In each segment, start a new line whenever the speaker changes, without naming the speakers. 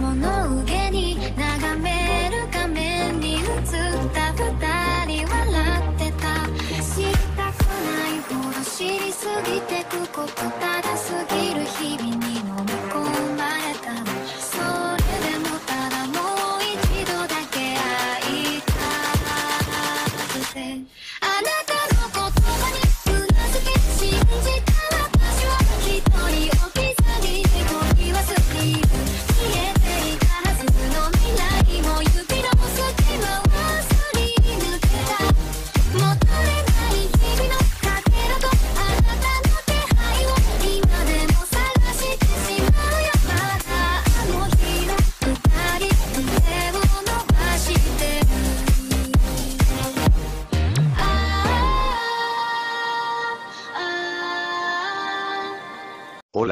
もの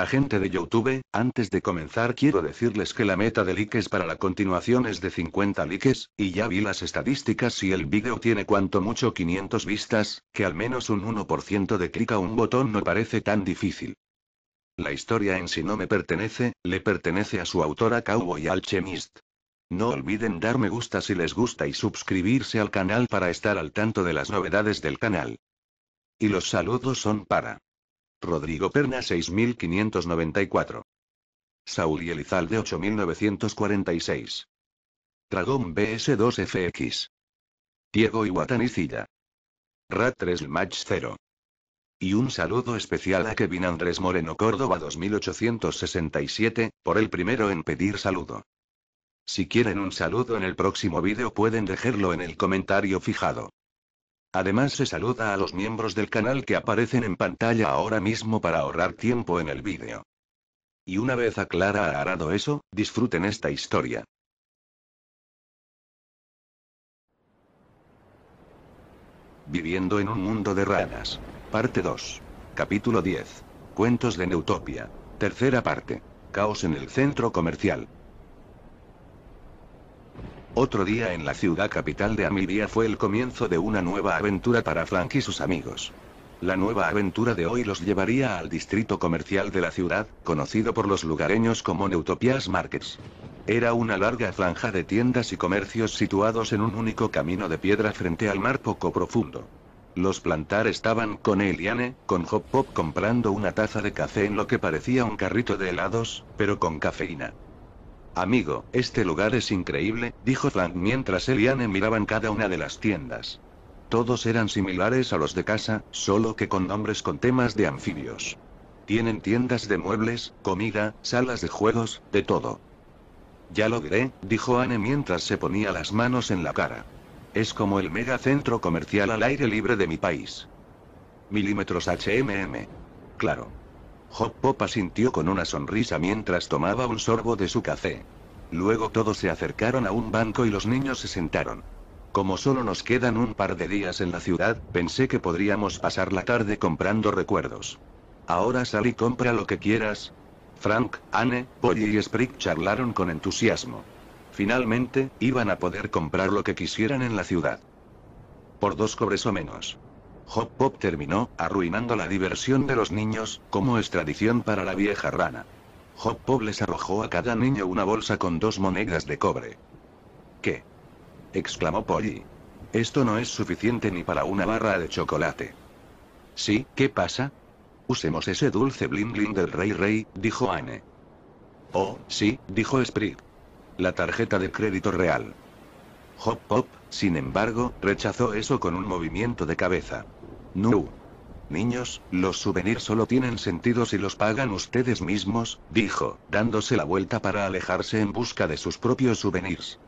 gente de YouTube, antes de comenzar quiero decirles que la meta de likes para la continuación es de 50 likes, y ya vi las estadísticas y el vídeo tiene cuanto mucho 500 vistas, que al menos un 1% de clic a un botón no parece tan difícil. La historia en sí no me pertenece, le pertenece a su autora Cowboy Alchemist. No olviden dar me gusta si les gusta y suscribirse al canal para estar al tanto de las novedades del canal. Y los saludos son para... Rodrigo Perna 6594. Saúl y Elizalde 8946. Dragón BS2FX. Diego Iguatanicilla. y Rat 3 Match 0. Y un saludo especial a Kevin Andrés Moreno Córdoba 2867, por el primero en pedir saludo. Si quieren un saludo en el próximo vídeo pueden dejarlo en el comentario fijado. Además se saluda a los miembros del canal que aparecen en pantalla ahora mismo para ahorrar tiempo en el vídeo. Y una vez aclara a Arado eso, disfruten esta historia. Viviendo en un mundo de ranas. Parte 2. Capítulo 10. Cuentos de Neutopia. Tercera parte. Caos en el centro comercial. Otro día en la ciudad capital de Amiria fue el comienzo de una nueva aventura para Frank y sus amigos. La nueva aventura de hoy los llevaría al distrito comercial de la ciudad, conocido por los lugareños como Neutopias Markets. Era una larga franja de tiendas y comercios situados en un único camino de piedra frente al mar poco profundo. Los plantar estaban con Eliane, con Hop Pop comprando una taza de café en lo que parecía un carrito de helados, pero con cafeína. Amigo, este lugar es increíble, dijo Frank mientras él y Anne miraban cada una de las tiendas. Todos eran similares a los de casa, solo que con nombres con temas de anfibios. Tienen tiendas de muebles, comida, salas de juegos, de todo. Ya lo diré, dijo Anne mientras se ponía las manos en la cara. Es como el megacentro comercial al aire libre de mi país. Milímetros HMM. Claro. Hop Pop asintió con una sonrisa mientras tomaba un sorbo de su café. Luego todos se acercaron a un banco y los niños se sentaron. Como solo nos quedan un par de días en la ciudad, pensé que podríamos pasar la tarde comprando recuerdos. Ahora sal y compra lo que quieras. Frank, Anne, Polly y Sprig charlaron con entusiasmo. Finalmente, iban a poder comprar lo que quisieran en la ciudad. Por dos cobres o menos. Hop Pop terminó, arruinando la diversión de los niños, como es tradición para la vieja rana. Hop Pop les arrojó a cada niño una bolsa con dos monedas de cobre. ¿Qué? exclamó Polly. Esto no es suficiente ni para una barra de chocolate. Sí, ¿qué pasa? Usemos ese dulce bling bling del rey rey, dijo Anne. Oh, sí, dijo Sprig. La tarjeta de crédito real. Hop pop sin embargo, rechazó eso con un movimiento de cabeza. No. Niños, los souvenirs solo tienen sentido si los pagan ustedes mismos, dijo, dándose la vuelta para alejarse en busca de sus propios souvenirs.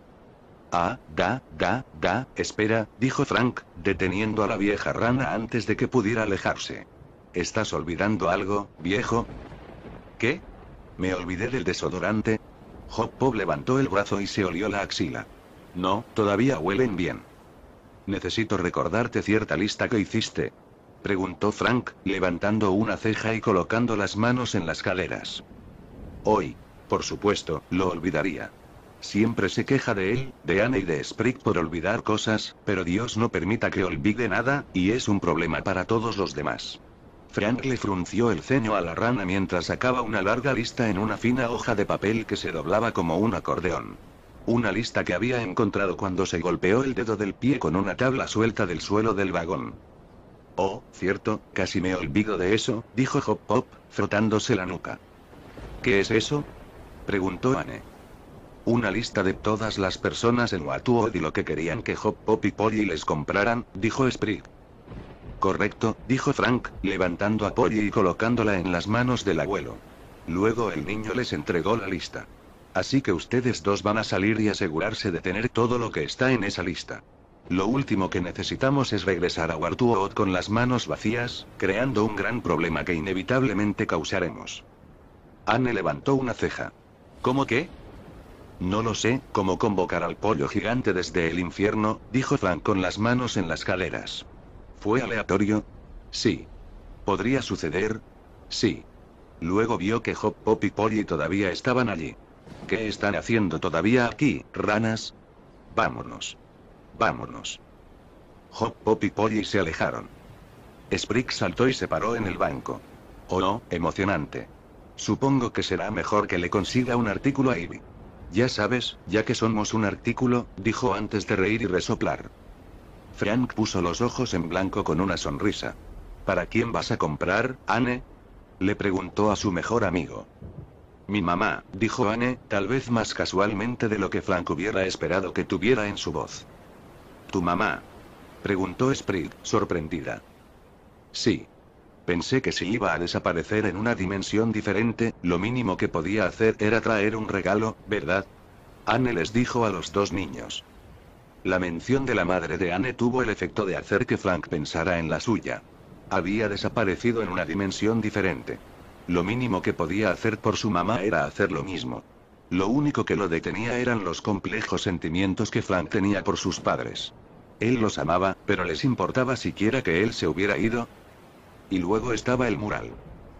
Ah, da, da, da, espera, dijo Frank, deteniendo a la vieja rana antes de que pudiera alejarse. ¿Estás olvidando algo, viejo? ¿Qué? Me olvidé del desodorante. Hop pop levantó el brazo y se olió la axila. No, todavía huelen bien. Necesito recordarte cierta lista que hiciste. Preguntó Frank, levantando una ceja y colocando las manos en las caderas. Hoy, por supuesto, lo olvidaría. Siempre se queja de él, de Anne y de Sprig por olvidar cosas, pero Dios no permita que olvide nada, y es un problema para todos los demás. Frank le frunció el ceño a la rana mientras sacaba una larga lista en una fina hoja de papel que se doblaba como un acordeón. Una lista que había encontrado cuando se golpeó el dedo del pie con una tabla suelta del suelo del vagón. Oh, cierto, casi me olvido de eso, dijo Hop pop frotándose la nuca. ¿Qué es eso? preguntó Anne. Una lista de todas las personas en Watuod y lo que querían que Hop pop y Polly les compraran, dijo Sprig. Correcto, dijo Frank, levantando a Polly y colocándola en las manos del abuelo. Luego el niño les entregó la lista. Así que ustedes dos van a salir y asegurarse de tener todo lo que está en esa lista. Lo último que necesitamos es regresar a Wartuot con las manos vacías, creando un gran problema que inevitablemente causaremos. Anne levantó una ceja. ¿Cómo qué? No lo sé, cómo convocar al pollo gigante desde el infierno, dijo Frank con las manos en las caleras. ¿Fue aleatorio? Sí. ¿Podría suceder? Sí. Luego vio que Hop Pop y Polly todavía estaban allí. ¿Qué están haciendo todavía aquí, ranas? Vámonos. Vámonos. Hop, Pop y Polly se alejaron. Sprig saltó y se paró en el banco. Oh, no, emocionante. Supongo que será mejor que le consiga un artículo a Ivy. Ya sabes, ya que somos un artículo, dijo antes de reír y resoplar. Frank puso los ojos en blanco con una sonrisa. ¿Para quién vas a comprar, Anne? Le preguntó a su mejor amigo. Mi mamá, dijo Anne, tal vez más casualmente de lo que Frank hubiera esperado que tuviera en su voz. ¿Tu mamá? preguntó Sprig, sorprendida. Sí. Pensé que si iba a desaparecer en una dimensión diferente, lo mínimo que podía hacer era traer un regalo, ¿verdad? Anne les dijo a los dos niños. La mención de la madre de Anne tuvo el efecto de hacer que Frank pensara en la suya. Había desaparecido en una dimensión diferente. Lo mínimo que podía hacer por su mamá era hacer lo mismo. Lo único que lo detenía eran los complejos sentimientos que Frank tenía por sus padres. Él los amaba, pero les importaba siquiera que él se hubiera ido. Y luego estaba el mural.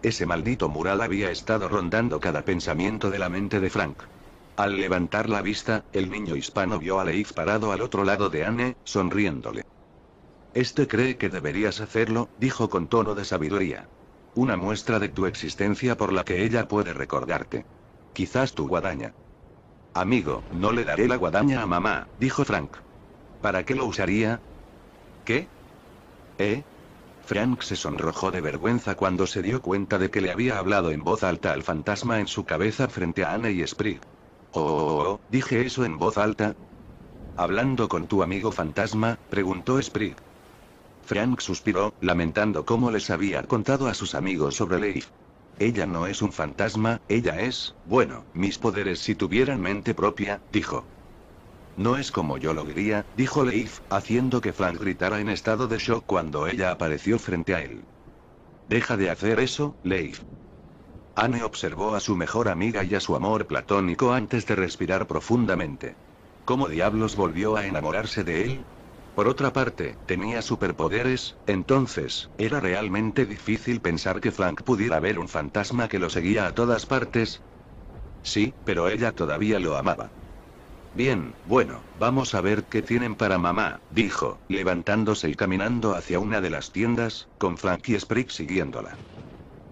Ese maldito mural había estado rondando cada pensamiento de la mente de Frank. Al levantar la vista, el niño hispano vio a Leif parado al otro lado de Anne, sonriéndole. Este cree que deberías hacerlo, dijo con tono de sabiduría. Una muestra de tu existencia por la que ella puede recordarte. Quizás tu guadaña. Amigo, no le daré la guadaña a mamá, dijo Frank. ¿Para qué lo usaría? ¿Qué? ¿Eh? Frank se sonrojó de vergüenza cuando se dio cuenta de que le había hablado en voz alta al fantasma en su cabeza frente a Anne y Sprig. Oh, oh, oh, oh dije eso en voz alta. Hablando con tu amigo fantasma, preguntó Sprig. Frank suspiró, lamentando cómo les había contado a sus amigos sobre Leif. Ella no es un fantasma, ella es, bueno, mis poderes si tuvieran mente propia, dijo. No es como yo lo diría, dijo Leif, haciendo que Frank gritara en estado de shock cuando ella apareció frente a él. Deja de hacer eso, Leif. Anne observó a su mejor amiga y a su amor platónico antes de respirar profundamente. ¿Cómo diablos volvió a enamorarse de él? Por otra parte, tenía superpoderes, entonces, era realmente difícil pensar que Frank pudiera ver un fantasma que lo seguía a todas partes. Sí, pero ella todavía lo amaba. Bien, bueno, vamos a ver qué tienen para mamá, dijo, levantándose y caminando hacia una de las tiendas, con Frank y Sprig siguiéndola.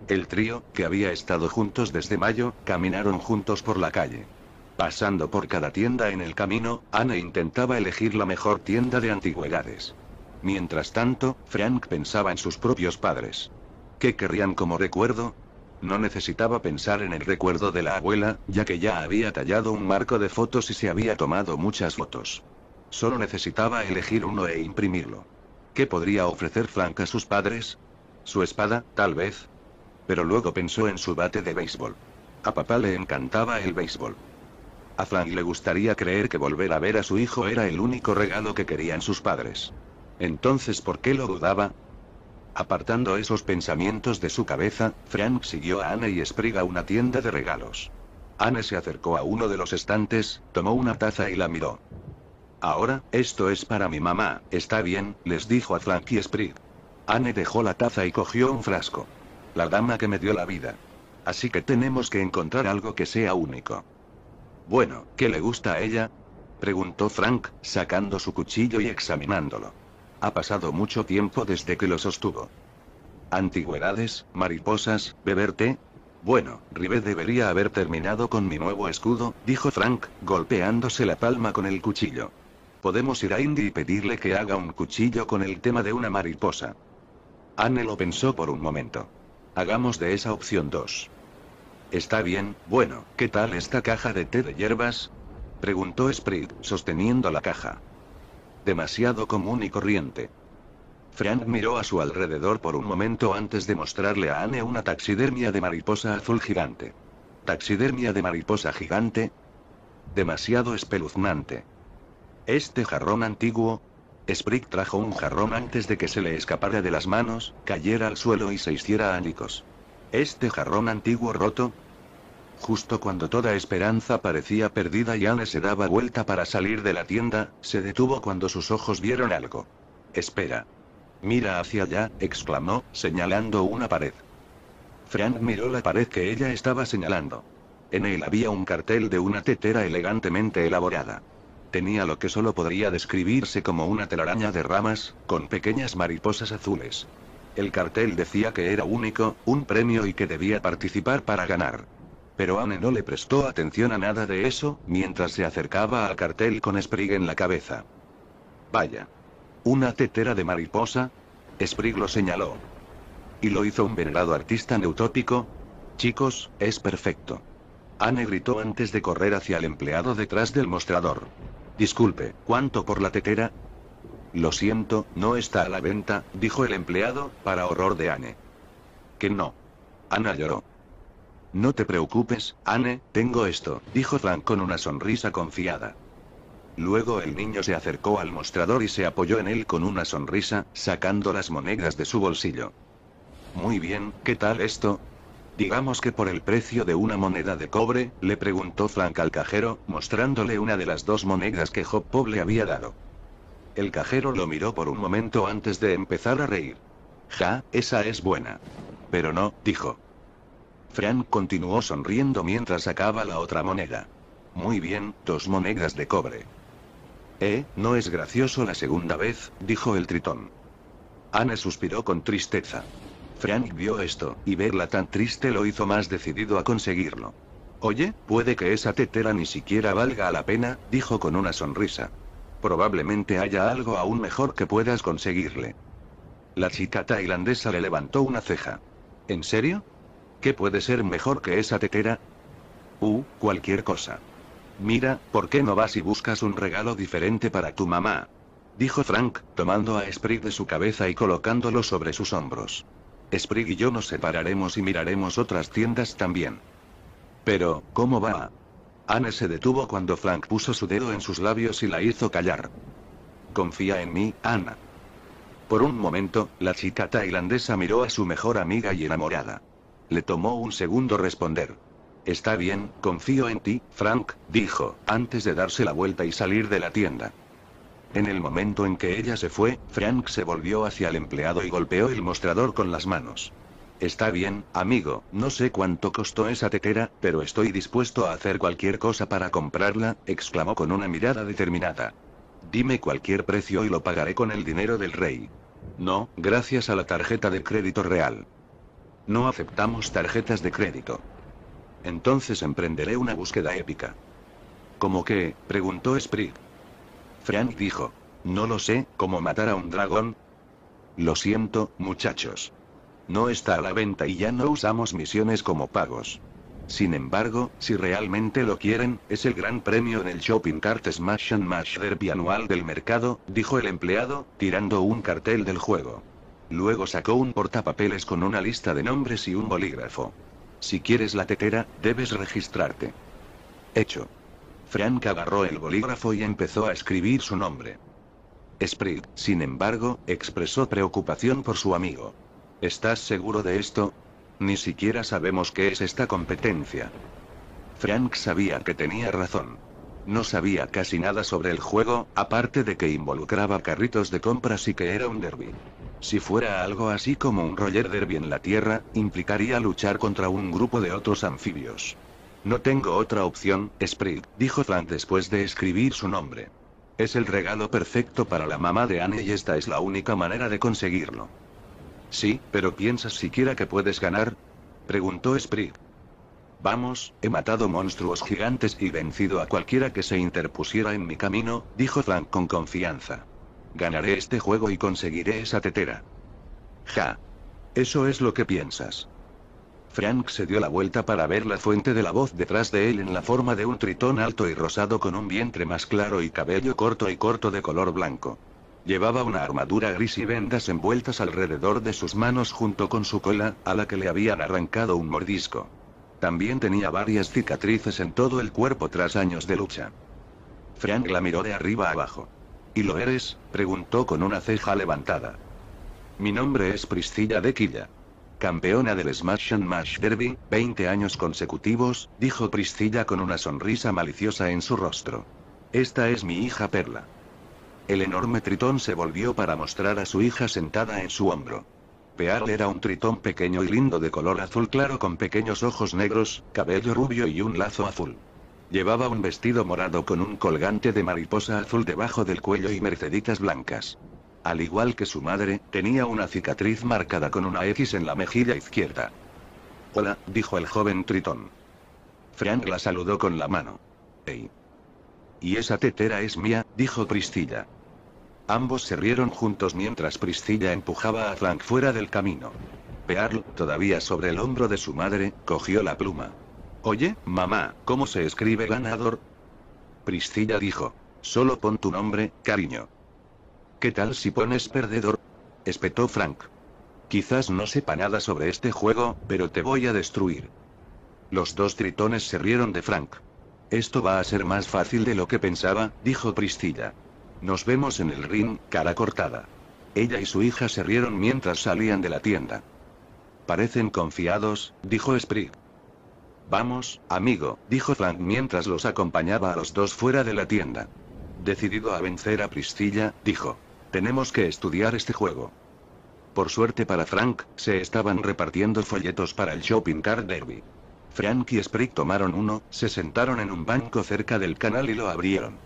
El trío, que había estado juntos desde mayo, caminaron juntos por la calle. Pasando por cada tienda en el camino, Anne intentaba elegir la mejor tienda de antigüedades. Mientras tanto, Frank pensaba en sus propios padres. ¿Qué querrían como recuerdo? No necesitaba pensar en el recuerdo de la abuela, ya que ya había tallado un marco de fotos y se había tomado muchas fotos. Solo necesitaba elegir uno e imprimirlo. ¿Qué podría ofrecer Frank a sus padres? Su espada, tal vez. Pero luego pensó en su bate de béisbol. A papá le encantaba el béisbol. A Frank le gustaría creer que volver a ver a su hijo era el único regalo que querían sus padres. Entonces, ¿por qué lo dudaba? Apartando esos pensamientos de su cabeza, Frank siguió a Anne y Sprig a una tienda de regalos. Anne se acercó a uno de los estantes, tomó una taza y la miró. Ahora, esto es para mi mamá, está bien, les dijo a Frank y Sprig. Anne dejó la taza y cogió un frasco. La dama que me dio la vida. Así que tenemos que encontrar algo que sea único. Bueno, ¿qué le gusta a ella? preguntó Frank, sacando su cuchillo y examinándolo. Ha pasado mucho tiempo desde que lo sostuvo. Antigüedades, mariposas, beber té. Bueno, Ribe debería haber terminado con mi nuevo escudo, dijo Frank, golpeándose la palma con el cuchillo. Podemos ir a Indy y pedirle que haga un cuchillo con el tema de una mariposa. Anne lo pensó por un momento. Hagamos de esa opción dos. Está bien, bueno, ¿qué tal esta caja de té de hierbas? Preguntó Sprig, sosteniendo la caja. Demasiado común y corriente. Frank miró a su alrededor por un momento antes de mostrarle a Anne una taxidermia de mariposa azul gigante. ¿Taxidermia de mariposa gigante? Demasiado espeluznante. Este jarrón antiguo, Sprig trajo un jarrón antes de que se le escapara de las manos, cayera al suelo y se hiciera ánicos. Este jarrón antiguo roto. Justo cuando toda esperanza parecía perdida y Anne se daba vuelta para salir de la tienda, se detuvo cuando sus ojos vieron algo. Espera. Mira hacia allá, exclamó, señalando una pared. Frank miró la pared que ella estaba señalando. En él había un cartel de una tetera elegantemente elaborada. Tenía lo que solo podría describirse como una telaraña de ramas, con pequeñas mariposas azules. El cartel decía que era único, un premio y que debía participar para ganar. Pero Anne no le prestó atención a nada de eso, mientras se acercaba al cartel con Sprig en la cabeza. Vaya. ¿Una tetera de mariposa? Sprig lo señaló. Y lo hizo un venerado artista neutópico. Chicos, es perfecto. Anne gritó antes de correr hacia el empleado detrás del mostrador. Disculpe, ¿cuánto por la tetera? Lo siento, no está a la venta, dijo el empleado, para horror de Anne. Que no. Ana lloró. No te preocupes, Anne, tengo esto, dijo Frank con una sonrisa confiada. Luego el niño se acercó al mostrador y se apoyó en él con una sonrisa, sacando las monedas de su bolsillo. Muy bien, ¿qué tal esto? Digamos que por el precio de una moneda de cobre, le preguntó Frank al cajero, mostrándole una de las dos monedas que Job Pop le había dado. El cajero lo miró por un momento antes de empezar a reír. Ja, esa es buena. Pero no, dijo. Frank continuó sonriendo mientras sacaba la otra moneda. Muy bien, dos monedas de cobre. Eh, no es gracioso la segunda vez, dijo el tritón. Ana suspiró con tristeza. Frank vio esto, y verla tan triste lo hizo más decidido a conseguirlo. Oye, puede que esa tetera ni siquiera valga la pena, dijo con una sonrisa. Probablemente haya algo aún mejor que puedas conseguirle. La chica tailandesa le levantó una ceja. ¿En serio? ¿Qué puede ser mejor que esa tetera? Uh, cualquier cosa. Mira, ¿por qué no vas y buscas un regalo diferente para tu mamá? Dijo Frank, tomando a Sprig de su cabeza y colocándolo sobre sus hombros. Sprig y yo nos separaremos y miraremos otras tiendas también. Pero, ¿cómo va? Anne se detuvo cuando Frank puso su dedo en sus labios y la hizo callar. Confía en mí, Anna. Por un momento, la chica tailandesa miró a su mejor amiga y enamorada. Le tomó un segundo responder. Está bien, confío en ti, Frank, dijo, antes de darse la vuelta y salir de la tienda. En el momento en que ella se fue, Frank se volvió hacia el empleado y golpeó el mostrador con las manos. Está bien, amigo, no sé cuánto costó esa tetera, pero estoy dispuesto a hacer cualquier cosa para comprarla, exclamó con una mirada determinada. Dime cualquier precio y lo pagaré con el dinero del rey. No, gracias a la tarjeta de crédito real. No aceptamos tarjetas de crédito. Entonces emprenderé una búsqueda épica. ¿Cómo qué? preguntó Sprig. Frank dijo. No lo sé, ¿cómo matar a un dragón? Lo siento, muchachos. No está a la venta y ya no usamos misiones como pagos. Sin embargo, si realmente lo quieren, es el gran premio en el Shopping Cart Smash and Mash Derby anual del mercado, dijo el empleado, tirando un cartel del juego. Luego sacó un portapapeles con una lista de nombres y un bolígrafo. Si quieres la tetera, debes registrarte. Hecho. Frank agarró el bolígrafo y empezó a escribir su nombre. Sprig, sin embargo, expresó preocupación por su amigo. ¿Estás seguro de esto? Ni siquiera sabemos qué es esta competencia. Frank sabía que tenía razón. No sabía casi nada sobre el juego, aparte de que involucraba carritos de compras y que era un derby. Si fuera algo así como un roller derby en la Tierra, implicaría luchar contra un grupo de otros anfibios. No tengo otra opción, Sprig dijo Frank después de escribir su nombre. Es el regalo perfecto para la mamá de Anne y esta es la única manera de conseguirlo. Sí, pero ¿piensas siquiera que puedes ganar? Preguntó Sprig. Vamos, he matado monstruos gigantes y vencido a cualquiera que se interpusiera en mi camino, dijo Frank con confianza. Ganaré este juego y conseguiré esa tetera. Ja. Eso es lo que piensas. Frank se dio la vuelta para ver la fuente de la voz detrás de él en la forma de un tritón alto y rosado con un vientre más claro y cabello corto y corto de color blanco. Llevaba una armadura gris y vendas envueltas alrededor de sus manos junto con su cola, a la que le habían arrancado un mordisco. También tenía varias cicatrices en todo el cuerpo tras años de lucha. Frank la miró de arriba abajo. ¿Y lo eres? preguntó con una ceja levantada. Mi nombre es Priscilla de Quilla. Campeona del Smash and Mash Derby, 20 años consecutivos, dijo Priscilla con una sonrisa maliciosa en su rostro. Esta es mi hija Perla. El enorme tritón se volvió para mostrar a su hija sentada en su hombro. Pearl era un tritón pequeño y lindo de color azul claro con pequeños ojos negros, cabello rubio y un lazo azul. Llevaba un vestido morado con un colgante de mariposa azul debajo del cuello y merceditas blancas. Al igual que su madre, tenía una cicatriz marcada con una X en la mejilla izquierda. Hola, dijo el joven tritón. Frank la saludó con la mano. Hey. Y esa tetera es mía, dijo Priscilla. Ambos se rieron juntos mientras Priscilla empujaba a Frank fuera del camino. Pearl, todavía sobre el hombro de su madre, cogió la pluma. Oye, mamá, ¿cómo se escribe ganador? Priscilla dijo. Solo pon tu nombre, cariño. ¿Qué tal si pones perdedor? espetó Frank. Quizás no sepa nada sobre este juego, pero te voy a destruir. Los dos tritones se rieron de Frank. Esto va a ser más fácil de lo que pensaba, dijo Priscilla. Nos vemos en el ring, cara cortada. Ella y su hija se rieron mientras salían de la tienda. Parecen confiados, dijo Sprig. Vamos, amigo, dijo Frank mientras los acompañaba a los dos fuera de la tienda. Decidido a vencer a Priscilla, dijo. Tenemos que estudiar este juego. Por suerte para Frank, se estaban repartiendo folletos para el Shopping Car Derby. Frank y Sprig tomaron uno, se sentaron en un banco cerca del canal y lo abrieron.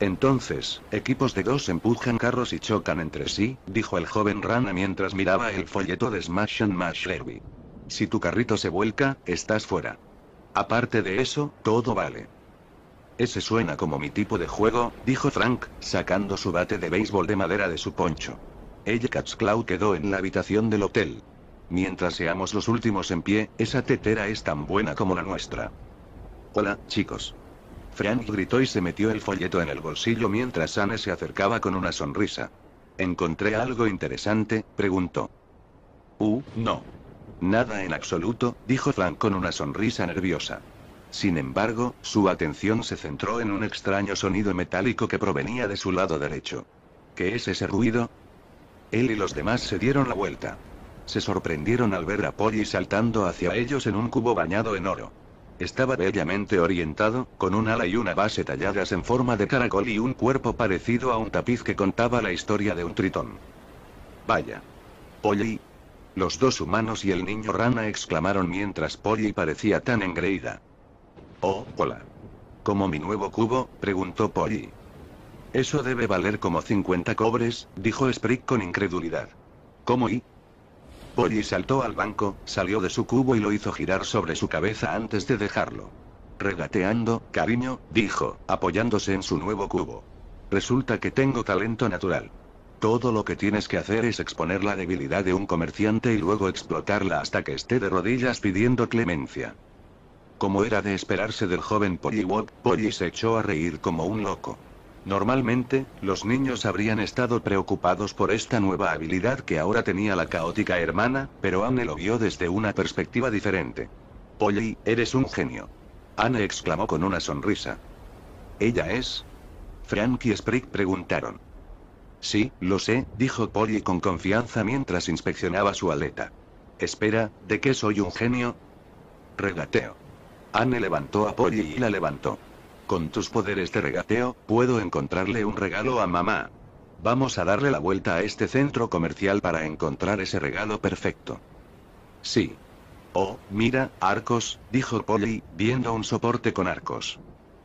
Entonces, equipos de dos empujan carros y chocan entre sí, dijo el joven Rana mientras miraba el folleto de Smash and Mash Derby. Si tu carrito se vuelca, estás fuera. Aparte de eso, todo vale. Ese suena como mi tipo de juego, dijo Frank, sacando su bate de béisbol de madera de su poncho. Ella Catsclaw quedó en la habitación del hotel. Mientras seamos los últimos en pie, esa tetera es tan buena como la nuestra. Hola, chicos. Frank gritó y se metió el folleto en el bolsillo mientras Anne se acercaba con una sonrisa. ¿Encontré algo interesante? preguntó. Uh, no. Nada en absoluto, dijo Frank con una sonrisa nerviosa. Sin embargo, su atención se centró en un extraño sonido metálico que provenía de su lado derecho. ¿Qué es ese ruido? Él y los demás se dieron la vuelta. Se sorprendieron al ver a Polly saltando hacia ellos en un cubo bañado en oro. Estaba bellamente orientado, con un ala y una base talladas en forma de caracol y un cuerpo parecido a un tapiz que contaba la historia de un tritón. Vaya. Polly. Los dos humanos y el niño rana exclamaron mientras Polly parecía tan engreída. Oh, hola. ¿Cómo mi nuevo cubo? preguntó Polly. Eso debe valer como 50 cobres, dijo Sprig con incredulidad. ¿Cómo y? Polly saltó al banco, salió de su cubo y lo hizo girar sobre su cabeza antes de dejarlo. Regateando, cariño, dijo, apoyándose en su nuevo cubo. Resulta que tengo talento natural. Todo lo que tienes que hacer es exponer la debilidad de un comerciante y luego explotarla hasta que esté de rodillas pidiendo clemencia. Como era de esperarse del joven Pollywog, Polly se echó a reír como un loco. Normalmente, los niños habrían estado preocupados por esta nueva habilidad que ahora tenía la caótica hermana, pero Anne lo vio desde una perspectiva diferente. Polly, eres un genio. Anne exclamó con una sonrisa. ¿Ella es? Frank y Sprig preguntaron. Sí, lo sé, dijo Polly con confianza mientras inspeccionaba su aleta. Espera, ¿de qué soy un genio? Regateo. Anne levantó a Polly y la levantó. Con tus poderes de regateo, puedo encontrarle un regalo a mamá. Vamos a darle la vuelta a este centro comercial para encontrar ese regalo perfecto. Sí. Oh, mira, arcos, dijo Polly, viendo un soporte con arcos.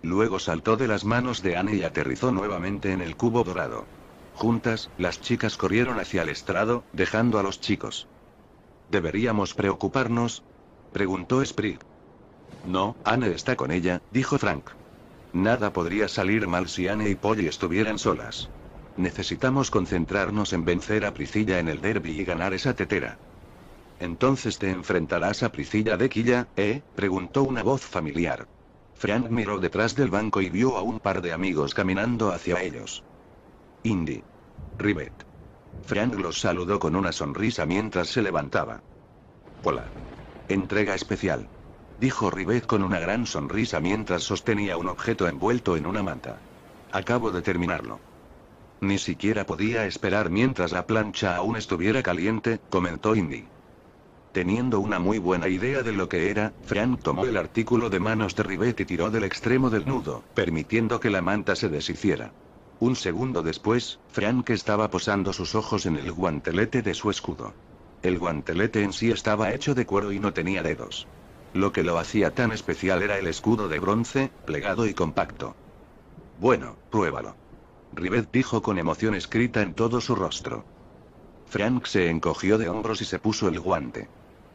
Luego saltó de las manos de Anne y aterrizó nuevamente en el cubo dorado. Juntas, las chicas corrieron hacia el estrado, dejando a los chicos. ¿Deberíamos preocuparnos? preguntó Sprig. No, Anne está con ella, dijo Frank. Nada podría salir mal si Anne y Polly estuvieran solas. Necesitamos concentrarnos en vencer a Priscilla en el derby y ganar esa tetera. Entonces te enfrentarás a Priscilla de Quilla, ¿eh? preguntó una voz familiar. Frank miró detrás del banco y vio a un par de amigos caminando hacia ellos. Indy. Rivet. Frank los saludó con una sonrisa mientras se levantaba. Hola. Entrega especial dijo Rivet con una gran sonrisa mientras sostenía un objeto envuelto en una manta. Acabo de terminarlo. Ni siquiera podía esperar mientras la plancha aún estuviera caliente, comentó Indy. Teniendo una muy buena idea de lo que era, Frank tomó el artículo de manos de Rivet y tiró del extremo del nudo, permitiendo que la manta se deshiciera. Un segundo después, Frank estaba posando sus ojos en el guantelete de su escudo. El guantelete en sí estaba hecho de cuero y no tenía dedos. Lo que lo hacía tan especial era el escudo de bronce, plegado y compacto. Bueno, pruébalo. Ribet dijo con emoción escrita en todo su rostro. Frank se encogió de hombros y se puso el guante.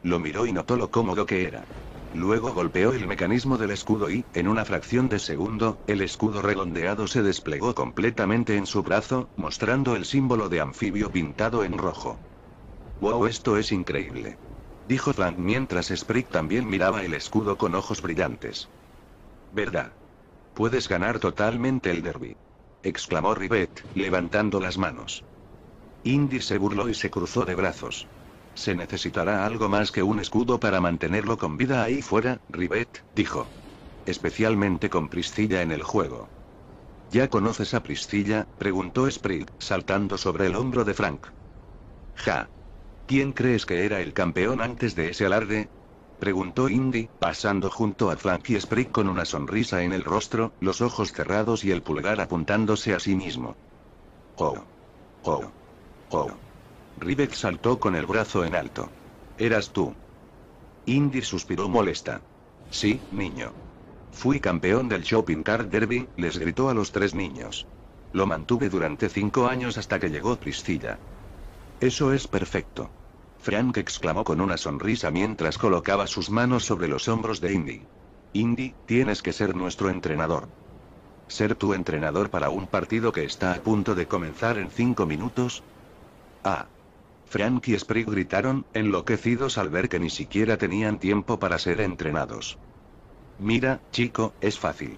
Lo miró y notó lo cómodo que era. Luego golpeó el mecanismo del escudo y, en una fracción de segundo, el escudo redondeado se desplegó completamente en su brazo, mostrando el símbolo de anfibio pintado en rojo. ¡Wow! Esto es increíble dijo Frank mientras Sprig también miraba el escudo con ojos brillantes. ¿Verdad? Puedes ganar totalmente el derby. Exclamó Rivet, levantando las manos. Indy se burló y se cruzó de brazos. Se necesitará algo más que un escudo para mantenerlo con vida ahí fuera, Rivet, dijo. Especialmente con Priscilla en el juego. ¿Ya conoces a Priscilla? preguntó Sprig, saltando sobre el hombro de Frank. Ja, ¿Quién crees que era el campeón antes de ese alarde? Preguntó Indy, pasando junto a Frankie Sprig con una sonrisa en el rostro, los ojos cerrados y el pulgar apuntándose a sí mismo. Oh. Oh. Oh. Ribet saltó con el brazo en alto. Eras tú. Indy suspiró molesta. Sí, niño. Fui campeón del Shopping Car Derby, les gritó a los tres niños. Lo mantuve durante cinco años hasta que llegó Priscilla. Eso es perfecto. Frank exclamó con una sonrisa mientras colocaba sus manos sobre los hombros de Indy. Indy, tienes que ser nuestro entrenador. ¿Ser tu entrenador para un partido que está a punto de comenzar en cinco minutos? Ah. Frank y Sprig gritaron, enloquecidos al ver que ni siquiera tenían tiempo para ser entrenados. Mira, chico, es fácil.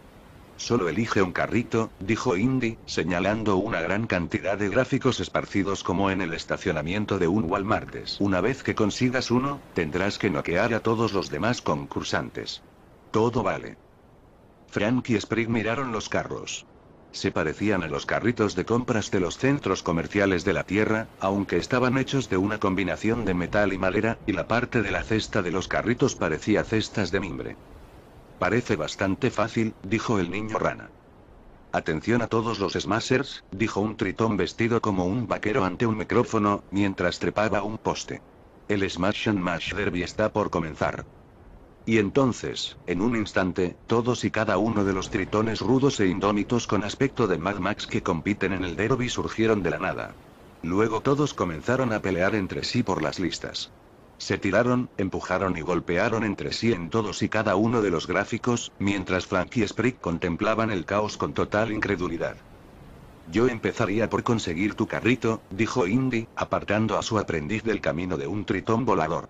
Solo elige un carrito, dijo Indy, señalando una gran cantidad de gráficos esparcidos como en el estacionamiento de un Walmart. Una vez que consigas uno, tendrás que noquear a todos los demás concursantes. Todo vale. Frank y Sprig miraron los carros. Se parecían a los carritos de compras de los centros comerciales de la Tierra, aunque estaban hechos de una combinación de metal y madera, y la parte de la cesta de los carritos parecía cestas de mimbre. Parece bastante fácil, dijo el niño rana. Atención a todos los smashers, dijo un tritón vestido como un vaquero ante un micrófono, mientras trepaba un poste. El Smash and Mash Derby está por comenzar. Y entonces, en un instante, todos y cada uno de los tritones rudos e indómitos con aspecto de Mad Max que compiten en el derby surgieron de la nada. Luego todos comenzaron a pelear entre sí por las listas. Se tiraron, empujaron y golpearon entre sí en todos y cada uno de los gráficos, mientras Frank y Sprig contemplaban el caos con total incredulidad. Yo empezaría por conseguir tu carrito, dijo Indy, apartando a su aprendiz del camino de un tritón volador.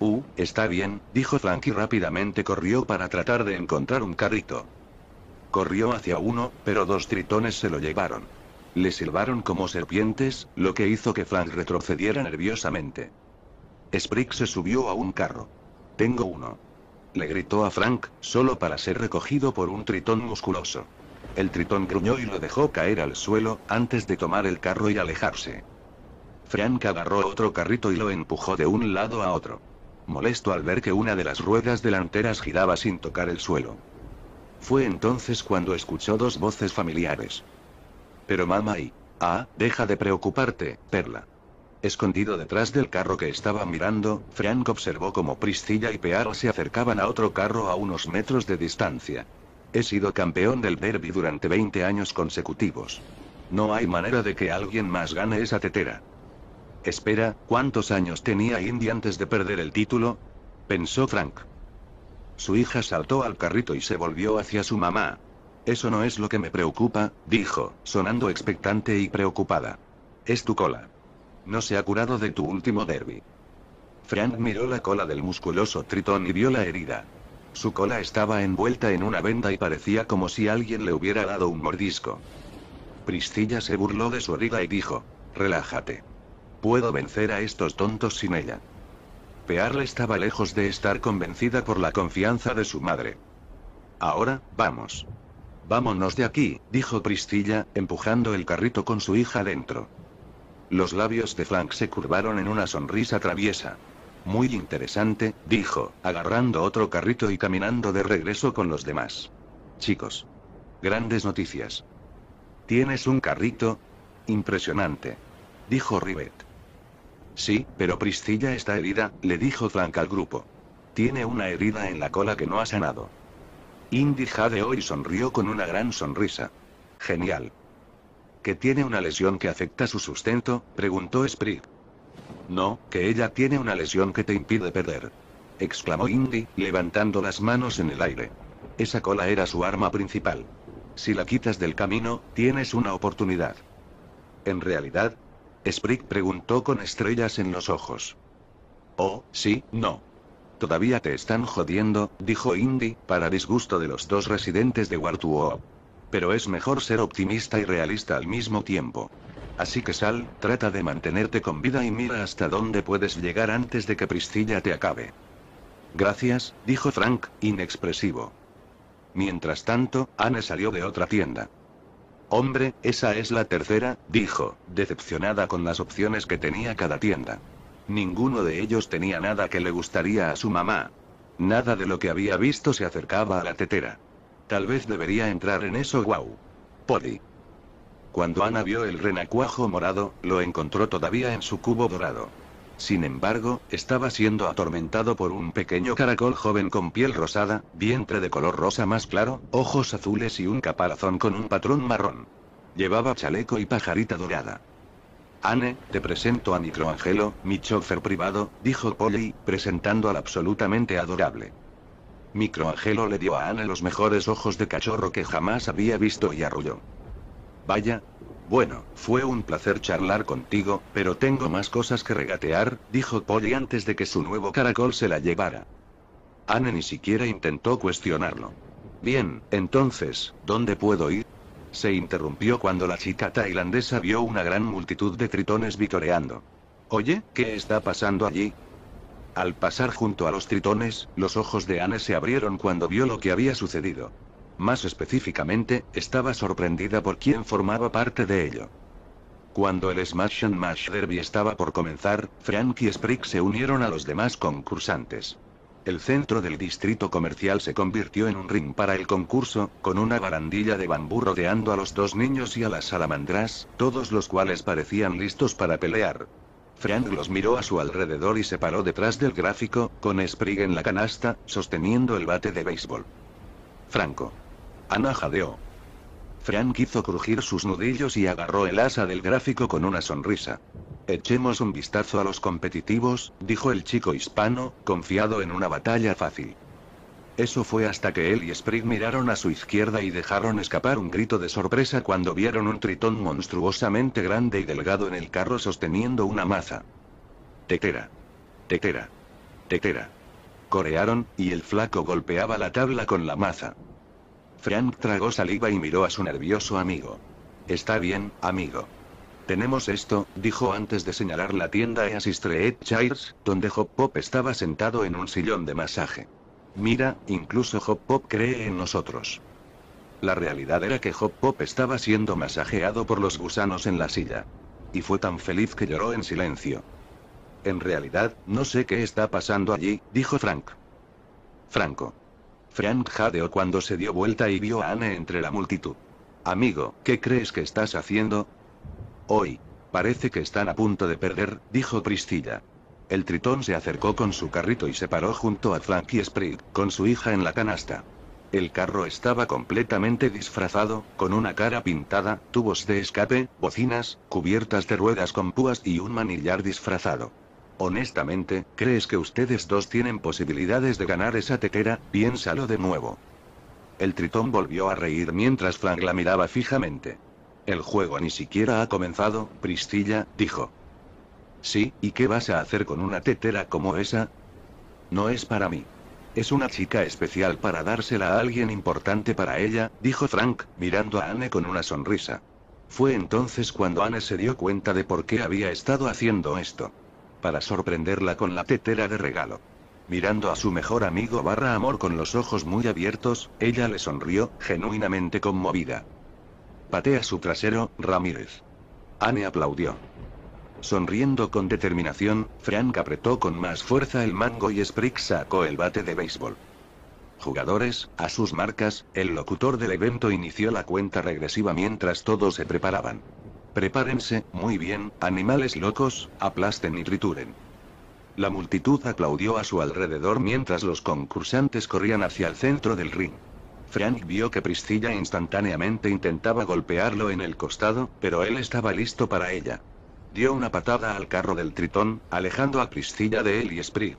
Uh, está bien, dijo Frank y rápidamente corrió para tratar de encontrar un carrito. Corrió hacia uno, pero dos tritones se lo llevaron. Le silbaron como serpientes, lo que hizo que Frank retrocediera nerviosamente. Sprig se subió a un carro. Tengo uno. Le gritó a Frank, solo para ser recogido por un tritón musculoso. El tritón gruñó y lo dejó caer al suelo, antes de tomar el carro y alejarse. Frank agarró otro carrito y lo empujó de un lado a otro. Molesto al ver que una de las ruedas delanteras giraba sin tocar el suelo. Fue entonces cuando escuchó dos voces familiares. Pero mamá y... Ah, deja de preocuparte, Perla. Escondido detrás del carro que estaba mirando, Frank observó como Priscilla y Pearl se acercaban a otro carro a unos metros de distancia. He sido campeón del derby durante 20 años consecutivos. No hay manera de que alguien más gane esa tetera. Espera, ¿cuántos años tenía Indy antes de perder el título? pensó Frank. Su hija saltó al carrito y se volvió hacia su mamá. Eso no es lo que me preocupa, dijo, sonando expectante y preocupada. Es tu cola no se ha curado de tu último derby. Frank miró la cola del musculoso tritón y vio la herida. Su cola estaba envuelta en una venda y parecía como si alguien le hubiera dado un mordisco. Priscilla se burló de su herida y dijo, relájate. Puedo vencer a estos tontos sin ella. Pearl estaba lejos de estar convencida por la confianza de su madre. Ahora, vamos. Vámonos de aquí, dijo Priscilla, empujando el carrito con su hija dentro. Los labios de Frank se curvaron en una sonrisa traviesa. Muy interesante, dijo, agarrando otro carrito y caminando de regreso con los demás. Chicos. Grandes noticias. ¿Tienes un carrito? Impresionante. Dijo Rivet. Sí, pero Priscilla está herida, le dijo Frank al grupo. Tiene una herida en la cola que no ha sanado. Indy Jade hoy sonrió con una gran sonrisa. Genial que tiene una lesión que afecta su sustento? preguntó Sprig. No, que ella tiene una lesión que te impide perder. exclamó Indy, levantando las manos en el aire. Esa cola era su arma principal. Si la quitas del camino, tienes una oportunidad. En realidad, Sprig preguntó con estrellas en los ojos. Oh, sí, no. Todavía te están jodiendo, dijo Indy, para disgusto de los dos residentes de Wartuo. Pero es mejor ser optimista y realista al mismo tiempo. Así que sal, trata de mantenerte con vida y mira hasta dónde puedes llegar antes de que Priscilla te acabe. Gracias, dijo Frank, inexpresivo. Mientras tanto, Anne salió de otra tienda. Hombre, esa es la tercera, dijo, decepcionada con las opciones que tenía cada tienda. Ninguno de ellos tenía nada que le gustaría a su mamá. Nada de lo que había visto se acercaba a la tetera. Tal vez debería entrar en eso, wow. Polly. Cuando Ana vio el renacuajo morado, lo encontró todavía en su cubo dorado. Sin embargo, estaba siendo atormentado por un pequeño caracol joven con piel rosada, vientre de color rosa más claro, ojos azules y un caparazón con un patrón marrón. Llevaba chaleco y pajarita dorada. Anne, te presento a Microangelo, mi chofer privado, dijo Polly, presentando al absolutamente adorable. Microangelo le dio a Anne los mejores ojos de cachorro que jamás había visto y arrulló. Vaya. Bueno, fue un placer charlar contigo, pero tengo más cosas que regatear, dijo Polly antes de que su nuevo caracol se la llevara. Anne ni siquiera intentó cuestionarlo. Bien, entonces, ¿dónde puedo ir? Se interrumpió cuando la chica tailandesa vio una gran multitud de tritones vitoreando. Oye, ¿qué está pasando allí? Al pasar junto a los tritones, los ojos de Anne se abrieron cuando vio lo que había sucedido. Más específicamente, estaba sorprendida por quién formaba parte de ello. Cuando el Smash and Mash Derby estaba por comenzar, Frank y Sprig se unieron a los demás concursantes. El centro del distrito comercial se convirtió en un ring para el concurso, con una barandilla de bambú rodeando a los dos niños y a las salamandras, todos los cuales parecían listos para pelear. Frank los miró a su alrededor y se paró detrás del gráfico, con Sprig en la canasta, sosteniendo el bate de béisbol. Franco. Ana jadeó. Frank hizo crujir sus nudillos y agarró el asa del gráfico con una sonrisa. Echemos un vistazo a los competitivos, dijo el chico hispano, confiado en una batalla fácil. Eso fue hasta que él y Sprig miraron a su izquierda y dejaron escapar un grito de sorpresa cuando vieron un tritón monstruosamente grande y delgado en el carro sosteniendo una maza. Tetera. Tetera. Tetera. Corearon, y el flaco golpeaba la tabla con la maza. Frank tragó saliva y miró a su nervioso amigo. Está bien, amigo. Tenemos esto, dijo antes de señalar la tienda Street Chairs, donde Hop Pop estaba sentado en un sillón de masaje. Mira, incluso Hop Pop cree en nosotros. La realidad era que Hop Pop estaba siendo masajeado por los gusanos en la silla. Y fue tan feliz que lloró en silencio. En realidad, no sé qué está pasando allí, dijo Frank. Franco. Frank jadeó cuando se dio vuelta y vio a Anne entre la multitud. Amigo, ¿qué crees que estás haciendo? Hoy. Parece que están a punto de perder, dijo Priscilla. El tritón se acercó con su carrito y se paró junto a y Sprig, con su hija en la canasta. El carro estaba completamente disfrazado, con una cara pintada, tubos de escape, bocinas, cubiertas de ruedas con púas y un manillar disfrazado. Honestamente, ¿crees que ustedes dos tienen posibilidades de ganar esa tetera? Piénsalo de nuevo. El tritón volvió a reír mientras Frank la miraba fijamente. El juego ni siquiera ha comenzado, Pristilla, dijo. Sí, ¿y qué vas a hacer con una tetera como esa? No es para mí. Es una chica especial para dársela a alguien importante para ella, dijo Frank, mirando a Anne con una sonrisa. Fue entonces cuando Anne se dio cuenta de por qué había estado haciendo esto. Para sorprenderla con la tetera de regalo. Mirando a su mejor amigo barra amor con los ojos muy abiertos, ella le sonrió, genuinamente conmovida. Patea su trasero, Ramírez. Anne aplaudió. Sonriendo con determinación, Frank apretó con más fuerza el mango y Sprig sacó el bate de béisbol. Jugadores, a sus marcas, el locutor del evento inició la cuenta regresiva mientras todos se preparaban. Prepárense, muy bien, animales locos, aplasten y trituren. La multitud aplaudió a su alrededor mientras los concursantes corrían hacia el centro del ring. Frank vio que Priscilla instantáneamente intentaba golpearlo en el costado, pero él estaba listo para ella dio una patada al carro del tritón, alejando a Priscilla de él y Sprig.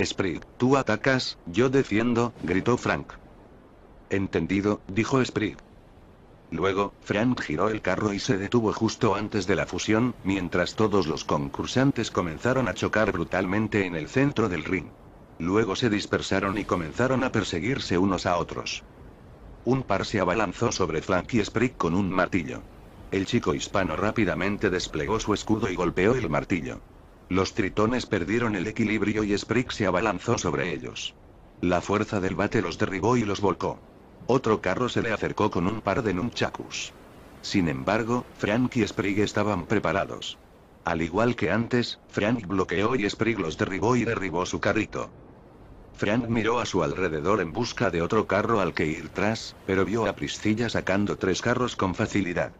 Sprig, tú atacas, yo defiendo, gritó Frank. Entendido, dijo Sprig. Luego, Frank giró el carro y se detuvo justo antes de la fusión, mientras todos los concursantes comenzaron a chocar brutalmente en el centro del ring. Luego se dispersaron y comenzaron a perseguirse unos a otros. Un par se abalanzó sobre Frank y Sprig con un martillo. El chico hispano rápidamente desplegó su escudo y golpeó el martillo. Los tritones perdieron el equilibrio y Sprig se abalanzó sobre ellos. La fuerza del bate los derribó y los volcó. Otro carro se le acercó con un par de nunchakus. Sin embargo, Frank y Sprig estaban preparados. Al igual que antes, Frank bloqueó y Sprig los derribó y derribó su carrito. Frank miró a su alrededor en busca de otro carro al que ir tras, pero vio a Priscilla sacando tres carros con facilidad.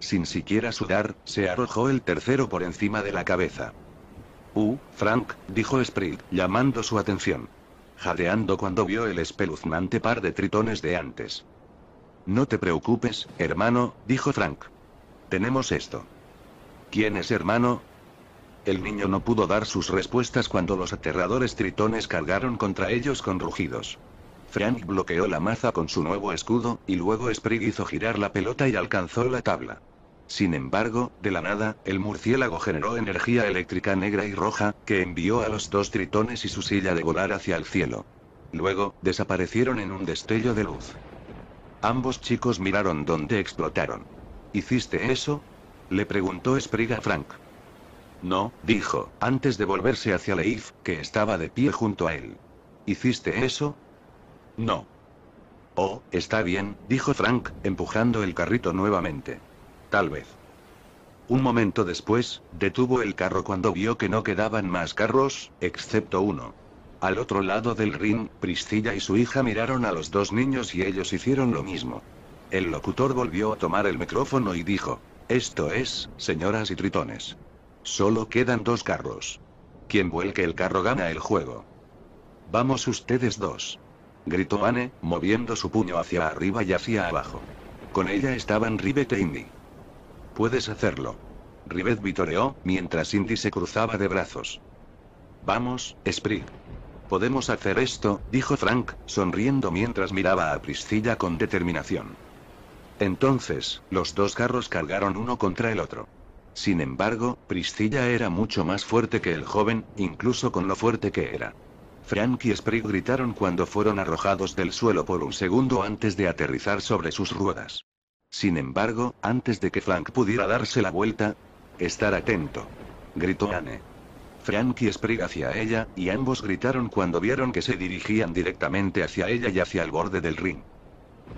Sin siquiera sudar, se arrojó el tercero por encima de la cabeza. Uh, Frank, dijo Sprig, llamando su atención. Jadeando cuando vio el espeluznante par de tritones de antes. No te preocupes, hermano, dijo Frank. Tenemos esto. ¿Quién es hermano? El niño no pudo dar sus respuestas cuando los aterradores tritones cargaron contra ellos con rugidos. Frank bloqueó la maza con su nuevo escudo, y luego Sprig hizo girar la pelota y alcanzó la tabla. Sin embargo, de la nada, el murciélago generó energía eléctrica negra y roja, que envió a los dos tritones y su silla de volar hacia el cielo. Luego, desaparecieron en un destello de luz. Ambos chicos miraron donde explotaron. ¿Hiciste eso? Le preguntó Sprig a Frank. No, dijo, antes de volverse hacia Leif, que estaba de pie junto a él. ¿Hiciste eso? No. Oh, está bien, dijo Frank, empujando el carrito nuevamente. Tal vez. Un momento después, detuvo el carro cuando vio que no quedaban más carros, excepto uno. Al otro lado del ring, Priscilla y su hija miraron a los dos niños y ellos hicieron lo mismo. El locutor volvió a tomar el micrófono y dijo, Esto es, señoras y tritones. Solo quedan dos carros. Quien vuelque el carro gana el juego. Vamos ustedes dos gritó Anne, moviendo su puño hacia arriba y hacia abajo. Con ella estaban Rivet e Indy. Puedes hacerlo. Rivet vitoreó, mientras Indy se cruzaba de brazos. Vamos, Sprig. Podemos hacer esto, dijo Frank, sonriendo mientras miraba a Priscilla con determinación. Entonces, los dos carros cargaron uno contra el otro. Sin embargo, Priscilla era mucho más fuerte que el joven, incluso con lo fuerte que era. Frank y Sprig gritaron cuando fueron arrojados del suelo por un segundo antes de aterrizar sobre sus ruedas. Sin embargo, antes de que Frank pudiera darse la vuelta, estar atento. Gritó Anne. Frank y Sprig hacia ella, y ambos gritaron cuando vieron que se dirigían directamente hacia ella y hacia el borde del ring.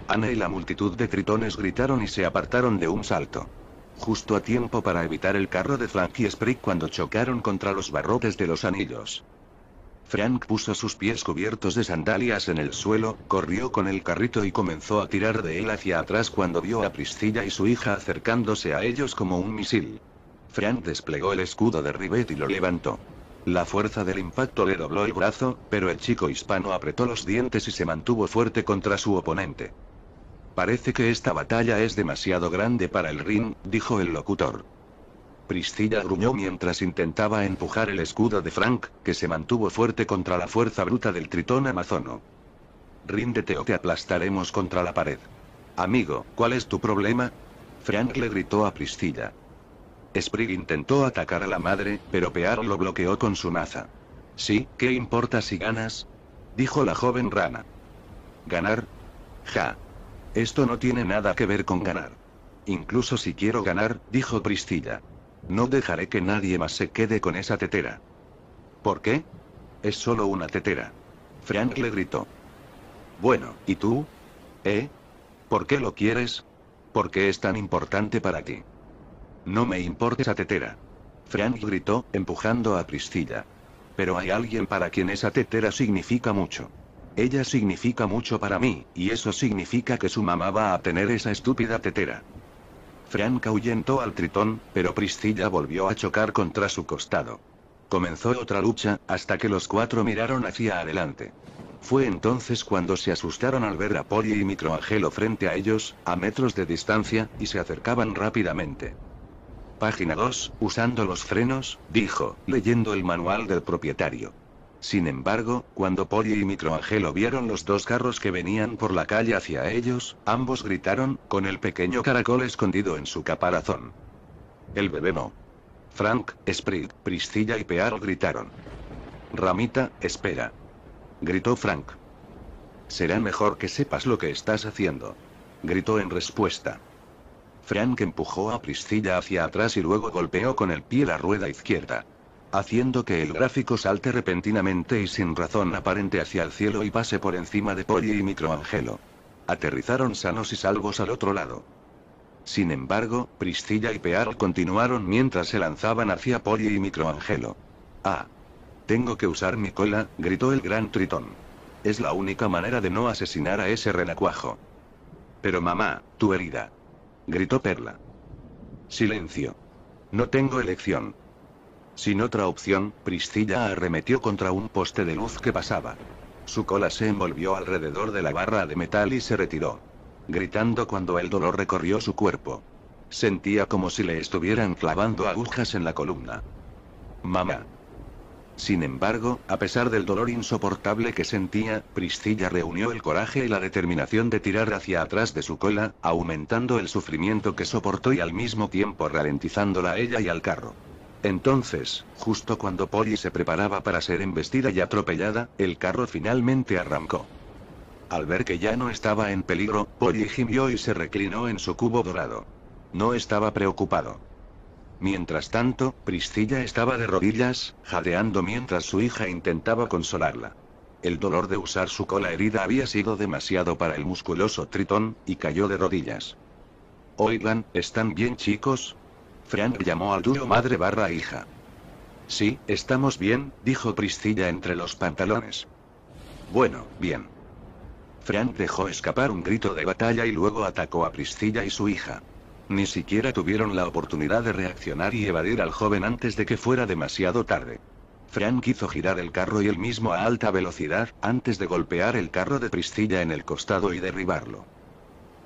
Anne y la multitud de tritones gritaron y se apartaron de un salto. Justo a tiempo para evitar el carro de Frank y Sprig cuando chocaron contra los barrotes de los anillos. Frank puso sus pies cubiertos de sandalias en el suelo, corrió con el carrito y comenzó a tirar de él hacia atrás cuando vio a Priscilla y su hija acercándose a ellos como un misil. Frank desplegó el escudo de Rivet y lo levantó. La fuerza del impacto le dobló el brazo, pero el chico hispano apretó los dientes y se mantuvo fuerte contra su oponente. Parece que esta batalla es demasiado grande para el ring, dijo el locutor. Priscilla gruñó mientras intentaba empujar el escudo de Frank, que se mantuvo fuerte contra la fuerza bruta del tritón amazono. Ríndete o te aplastaremos contra la pared. Amigo, ¿cuál es tu problema? Frank le gritó a Priscilla. Sprig intentó atacar a la madre, pero Pear lo bloqueó con su maza. Sí, ¿qué importa si ganas? Dijo la joven rana. ¿Ganar? Ja. Esto no tiene nada que ver con ganar. Incluso si quiero ganar, dijo Priscilla. No dejaré que nadie más se quede con esa tetera. ¿Por qué? Es solo una tetera. Frank le gritó. Bueno, ¿y tú? ¿Eh? ¿Por qué lo quieres? ¿Por qué es tan importante para ti? No me importa esa tetera. Frank gritó, empujando a Priscilla. Pero hay alguien para quien esa tetera significa mucho. Ella significa mucho para mí, y eso significa que su mamá va a tener esa estúpida tetera. Frank ahuyentó al tritón, pero Priscilla volvió a chocar contra su costado. Comenzó otra lucha, hasta que los cuatro miraron hacia adelante. Fue entonces cuando se asustaron al ver a Polly y Microangelo frente a ellos, a metros de distancia, y se acercaban rápidamente. Página 2, usando los frenos, dijo, leyendo el manual del propietario. Sin embargo, cuando Polly y Microangelo vieron los dos carros que venían por la calle hacia ellos, ambos gritaron, con el pequeño caracol escondido en su caparazón. El bebé no. Frank, Sprit, Priscilla y Pearl gritaron. Ramita, espera. Gritó Frank. Será mejor que sepas lo que estás haciendo. Gritó en respuesta. Frank empujó a Priscilla hacia atrás y luego golpeó con el pie la rueda izquierda haciendo que el gráfico salte repentinamente y sin razón aparente hacia el cielo y pase por encima de Polly y Microangelo. Aterrizaron sanos y salvos al otro lado. Sin embargo, Priscilla y Pearl continuaron mientras se lanzaban hacia Polly y Microangelo. Ah. Tengo que usar mi cola, gritó el gran tritón. Es la única manera de no asesinar a ese renacuajo. Pero mamá, tu herida. Gritó Perla. Silencio. No tengo elección. Sin otra opción, Priscilla arremetió contra un poste de luz que pasaba. Su cola se envolvió alrededor de la barra de metal y se retiró. Gritando cuando el dolor recorrió su cuerpo. Sentía como si le estuvieran clavando agujas en la columna. Mamá. Sin embargo, a pesar del dolor insoportable que sentía, Priscilla reunió el coraje y la determinación de tirar hacia atrás de su cola, aumentando el sufrimiento que soportó y al mismo tiempo ralentizándola a ella y al carro. Entonces, justo cuando Polly se preparaba para ser embestida y atropellada, el carro finalmente arrancó. Al ver que ya no estaba en peligro, Polly gimió y se reclinó en su cubo dorado. No estaba preocupado. Mientras tanto, Priscilla estaba de rodillas, jadeando mientras su hija intentaba consolarla. El dolor de usar su cola herida había sido demasiado para el musculoso tritón, y cayó de rodillas. Oigan, ¿están bien chicos? Frank llamó al duro madre barra hija. Sí, estamos bien, dijo Priscilla entre los pantalones. Bueno, bien. Frank dejó escapar un grito de batalla y luego atacó a Priscilla y su hija. Ni siquiera tuvieron la oportunidad de reaccionar y evadir al joven antes de que fuera demasiado tarde. Frank hizo girar el carro y él mismo a alta velocidad, antes de golpear el carro de Priscilla en el costado y derribarlo.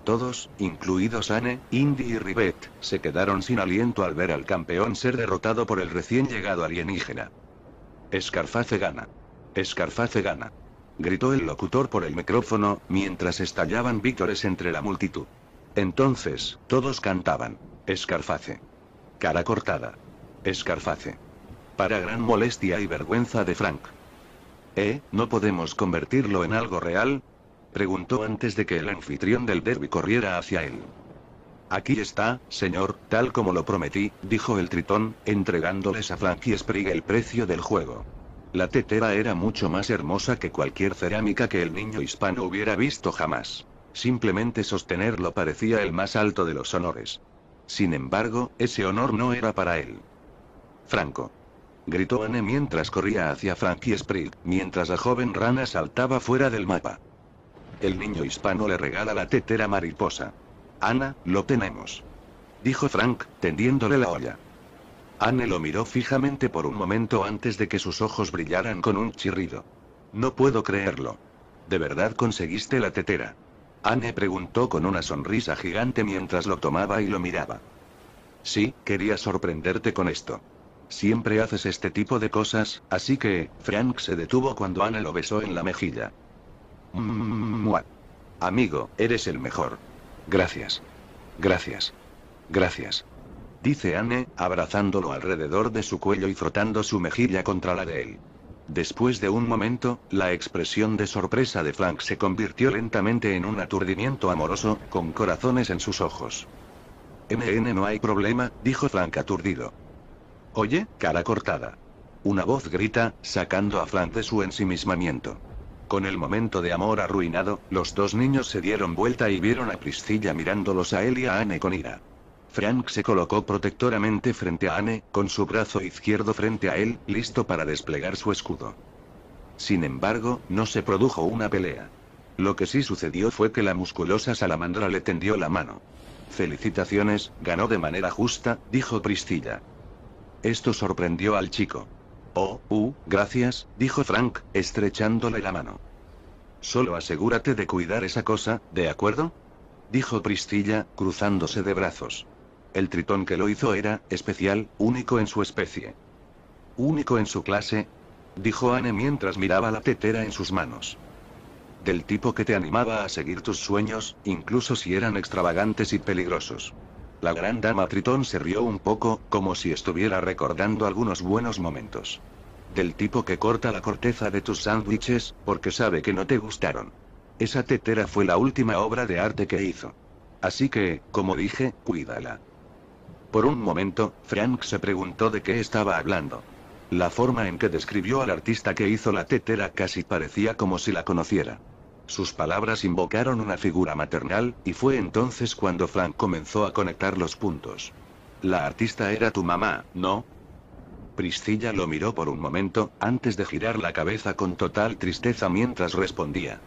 Todos, incluidos Anne, Indy y Rivet, se quedaron sin aliento al ver al campeón ser derrotado por el recién llegado alienígena. Escarface gana. Escarface gana. Gritó el locutor por el micrófono, mientras estallaban víctores entre la multitud. Entonces, todos cantaban. Escarface. Cara cortada. Escarface. Para gran molestia y vergüenza de Frank. ¿Eh? ¿No podemos convertirlo en algo real? preguntó antes de que el anfitrión del derby corriera hacia él. Aquí está, señor, tal como lo prometí, dijo el tritón, entregándoles a Frankie Sprig el precio del juego. La tetera era mucho más hermosa que cualquier cerámica que el niño hispano hubiera visto jamás. Simplemente sostenerlo parecía el más alto de los honores. Sin embargo, ese honor no era para él. Franco. Gritó Anne mientras corría hacia Frankie Sprig, mientras la joven rana saltaba fuera del mapa. El niño hispano le regala la tetera mariposa. Ana, lo tenemos. Dijo Frank, tendiéndole la olla. Anne lo miró fijamente por un momento antes de que sus ojos brillaran con un chirrido. No puedo creerlo. ¿De verdad conseguiste la tetera? Anne preguntó con una sonrisa gigante mientras lo tomaba y lo miraba. Sí, quería sorprenderte con esto. Siempre haces este tipo de cosas, así que, Frank se detuvo cuando Anne lo besó en la mejilla. Mua. Mm, Amigo, eres el mejor. Gracias. Gracias. Gracias. Dice Anne, abrazándolo alrededor de su cuello y frotando su mejilla contra la de él. Después de un momento, la expresión de sorpresa de Frank se convirtió lentamente en un aturdimiento amoroso, con corazones en sus ojos. MN no hay problema, dijo Frank aturdido. Oye, cara cortada. Una voz grita, sacando a Frank de su ensimismamiento. Con el momento de amor arruinado, los dos niños se dieron vuelta y vieron a Priscilla mirándolos a él y a Anne con ira. Frank se colocó protectoramente frente a Anne, con su brazo izquierdo frente a él, listo para desplegar su escudo. Sin embargo, no se produjo una pelea. Lo que sí sucedió fue que la musculosa salamandra le tendió la mano. Felicitaciones, ganó de manera justa, dijo Priscilla. Esto sorprendió al chico. Oh, uh, gracias, dijo Frank, estrechándole la mano. Solo asegúrate de cuidar esa cosa, ¿de acuerdo? Dijo Pristilla, cruzándose de brazos. El tritón que lo hizo era, especial, único en su especie. Único en su clase, dijo Anne mientras miraba la tetera en sus manos. Del tipo que te animaba a seguir tus sueños, incluso si eran extravagantes y peligrosos. La gran dama Tritón se rió un poco, como si estuviera recordando algunos buenos momentos. Del tipo que corta la corteza de tus sándwiches, porque sabe que no te gustaron. Esa tetera fue la última obra de arte que hizo. Así que, como dije, cuídala. Por un momento, Frank se preguntó de qué estaba hablando. La forma en que describió al artista que hizo la tetera casi parecía como si la conociera. Sus palabras invocaron una figura maternal, y fue entonces cuando Frank comenzó a conectar los puntos. La artista era tu mamá, ¿no? Priscilla lo miró por un momento, antes de girar la cabeza con total tristeza mientras respondía.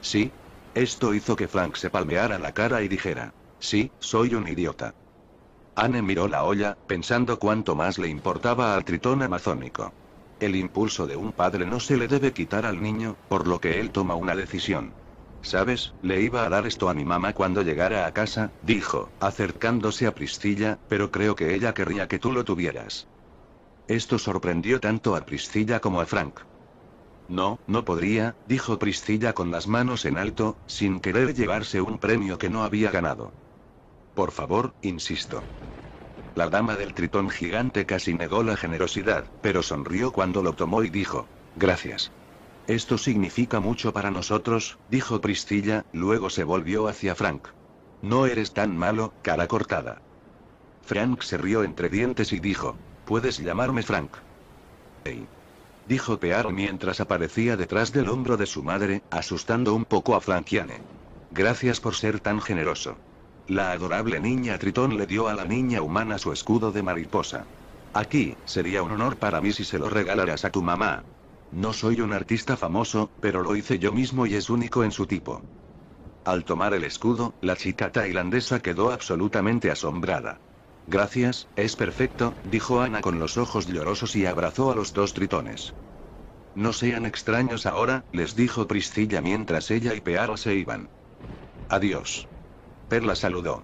Sí. Esto hizo que Frank se palmeara la cara y dijera, sí, soy un idiota. Anne miró la olla, pensando cuánto más le importaba al tritón amazónico. El impulso de un padre no se le debe quitar al niño, por lo que él toma una decisión. ¿Sabes? Le iba a dar esto a mi mamá cuando llegara a casa, dijo, acercándose a Priscilla, pero creo que ella querría que tú lo tuvieras. Esto sorprendió tanto a Priscilla como a Frank. No, no podría, dijo Priscilla con las manos en alto, sin querer llevarse un premio que no había ganado. Por favor, insisto. La dama del tritón gigante casi negó la generosidad, pero sonrió cuando lo tomó y dijo, Gracias. Esto significa mucho para nosotros, dijo Priscilla. luego se volvió hacia Frank. No eres tan malo, cara cortada. Frank se rió entre dientes y dijo, Puedes llamarme Frank. Hey. Dijo Pear mientras aparecía detrás del hombro de su madre, asustando un poco a Frankiane. Gracias por ser tan generoso. La adorable niña Tritón le dio a la niña humana su escudo de mariposa. Aquí, sería un honor para mí si se lo regalaras a tu mamá. No soy un artista famoso, pero lo hice yo mismo y es único en su tipo. Al tomar el escudo, la chica tailandesa quedó absolutamente asombrada. Gracias, es perfecto, dijo Ana con los ojos llorosos y abrazó a los dos tritones. No sean extraños ahora, les dijo Priscilla mientras ella y Peara se iban. Adiós. Perla saludó.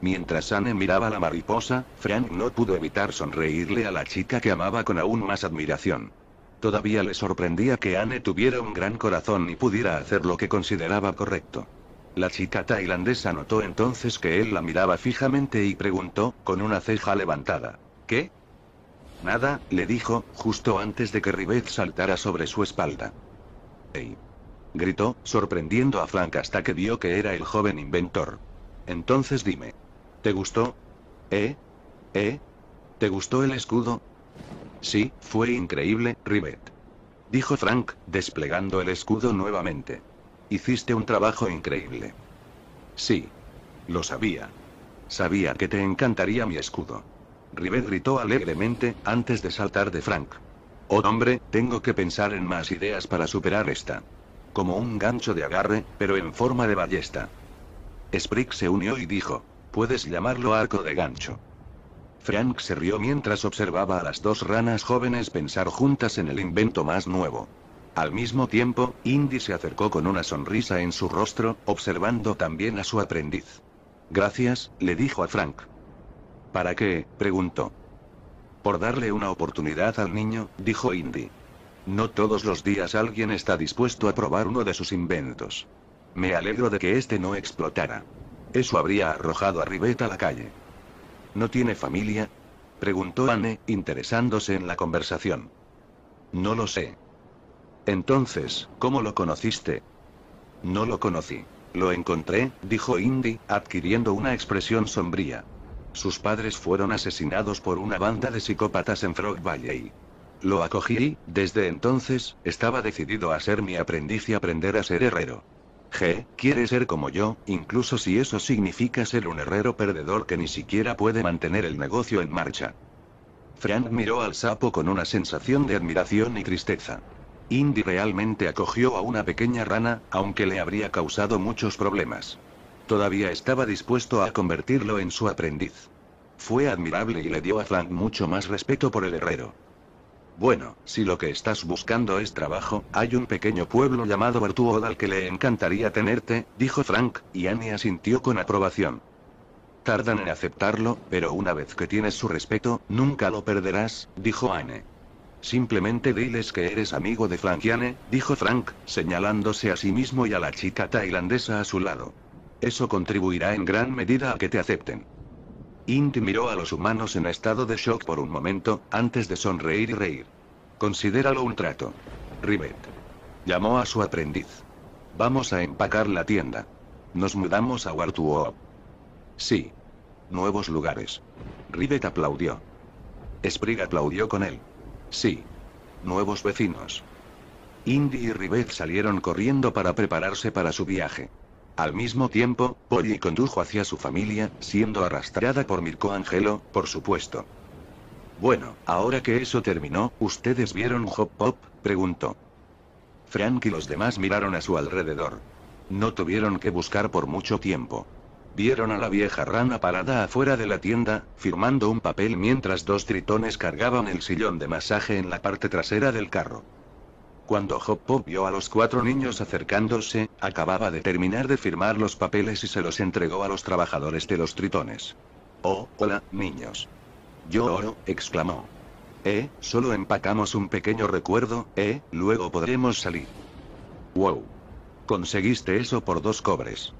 Mientras Anne miraba la mariposa, Frank no pudo evitar sonreírle a la chica que amaba con aún más admiración. Todavía le sorprendía que Anne tuviera un gran corazón y pudiera hacer lo que consideraba correcto. La chica tailandesa notó entonces que él la miraba fijamente y preguntó, con una ceja levantada. ¿Qué? Nada, le dijo, justo antes de que Ribet saltara sobre su espalda. Hey gritó, sorprendiendo a Frank hasta que vio que era el joven inventor. Entonces dime. ¿Te gustó? ¿Eh? ¿Eh? ¿Te gustó el escudo? Sí, fue increíble, Rivet. Dijo Frank, desplegando el escudo nuevamente. Hiciste un trabajo increíble. Sí. Lo sabía. Sabía que te encantaría mi escudo. Rivet gritó alegremente, antes de saltar de Frank. Oh hombre, tengo que pensar en más ideas para superar esta como un gancho de agarre, pero en forma de ballesta. Sprig se unió y dijo, puedes llamarlo arco de gancho. Frank se rió mientras observaba a las dos ranas jóvenes pensar juntas en el invento más nuevo. Al mismo tiempo, Indy se acercó con una sonrisa en su rostro, observando también a su aprendiz. Gracias, le dijo a Frank. ¿Para qué? preguntó. Por darle una oportunidad al niño, dijo Indy. No todos los días alguien está dispuesto a probar uno de sus inventos. Me alegro de que este no explotara. Eso habría arrojado a Rivet a la calle. ¿No tiene familia? Preguntó Anne, interesándose en la conversación. No lo sé. Entonces, ¿cómo lo conociste? No lo conocí. Lo encontré, dijo Indy, adquiriendo una expresión sombría. Sus padres fueron asesinados por una banda de psicópatas en Frog Valley. Lo acogí y, desde entonces, estaba decidido a ser mi aprendiz y aprender a ser herrero. G. Quiere ser como yo, incluso si eso significa ser un herrero perdedor que ni siquiera puede mantener el negocio en marcha. Frank miró al sapo con una sensación de admiración y tristeza. Indy realmente acogió a una pequeña rana, aunque le habría causado muchos problemas. Todavía estaba dispuesto a convertirlo en su aprendiz. Fue admirable y le dio a Frank mucho más respeto por el herrero. Bueno, si lo que estás buscando es trabajo, hay un pequeño pueblo llamado Bertuod que le encantaría tenerte, dijo Frank, y Annie asintió con aprobación. Tardan en aceptarlo, pero una vez que tienes su respeto, nunca lo perderás, dijo Anne. Simplemente diles que eres amigo de Anne, dijo Frank, señalándose a sí mismo y a la chica tailandesa a su lado. Eso contribuirá en gran medida a que te acepten. Indy miró a los humanos en estado de shock por un momento, antes de sonreír y reír. Considéralo un trato. Rivet. Llamó a su aprendiz. Vamos a empacar la tienda. Nos mudamos a Wartuo. Sí. Nuevos lugares. Rivet aplaudió. Sprig aplaudió con él. Sí. Nuevos vecinos. Indy y Rivet salieron corriendo para prepararse para su viaje. Al mismo tiempo, Polly condujo hacia su familia, siendo arrastrada por Mirko Angelo, por supuesto. Bueno, ahora que eso terminó, ¿ustedes vieron Hop Pop? preguntó. Frank y los demás miraron a su alrededor. No tuvieron que buscar por mucho tiempo. Vieron a la vieja rana parada afuera de la tienda, firmando un papel mientras dos tritones cargaban el sillón de masaje en la parte trasera del carro. Cuando Hop-Pop vio a los cuatro niños acercándose, acababa de terminar de firmar los papeles y se los entregó a los trabajadores de los tritones. Oh, hola, niños. Yo oro, exclamó. Eh, solo empacamos un pequeño recuerdo, eh, luego podremos salir. Wow. Conseguiste eso por dos cobres.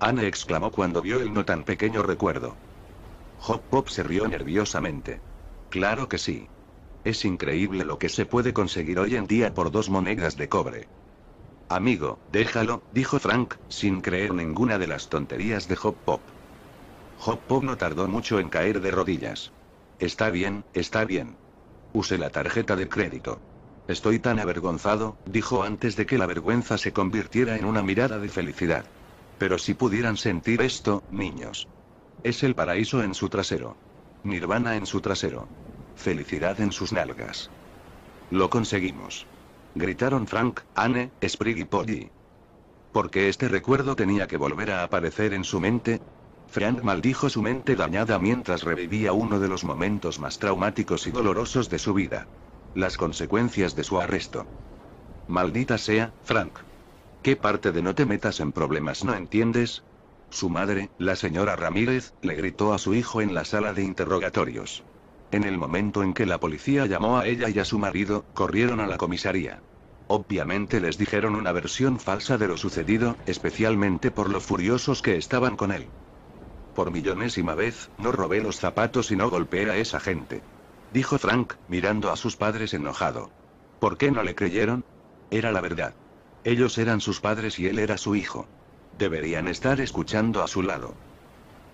Anne exclamó cuando vio el no tan pequeño recuerdo. Hop Pop se rió nerviosamente. Claro que sí. Es increíble lo que se puede conseguir hoy en día por dos monedas de cobre. Amigo, déjalo, dijo Frank, sin creer ninguna de las tonterías de Hop Pop. Hop Pop no tardó mucho en caer de rodillas. Está bien, está bien. Use la tarjeta de crédito. Estoy tan avergonzado, dijo antes de que la vergüenza se convirtiera en una mirada de felicidad. Pero si pudieran sentir esto, niños. Es el paraíso en su trasero. Nirvana en su trasero felicidad en sus nalgas. Lo conseguimos. Gritaron Frank, Anne, Sprig y Polly. qué este recuerdo tenía que volver a aparecer en su mente, Frank maldijo su mente dañada mientras revivía uno de los momentos más traumáticos y dolorosos de su vida. Las consecuencias de su arresto. Maldita sea, Frank. ¿Qué parte de no te metas en problemas no entiendes? Su madre, la señora Ramírez, le gritó a su hijo en la sala de interrogatorios. En el momento en que la policía llamó a ella y a su marido, corrieron a la comisaría. Obviamente les dijeron una versión falsa de lo sucedido, especialmente por lo furiosos que estaban con él. Por millonésima vez, no robé los zapatos y no golpeé a esa gente. Dijo Frank, mirando a sus padres enojado. ¿Por qué no le creyeron? Era la verdad. Ellos eran sus padres y él era su hijo. Deberían estar escuchando a su lado.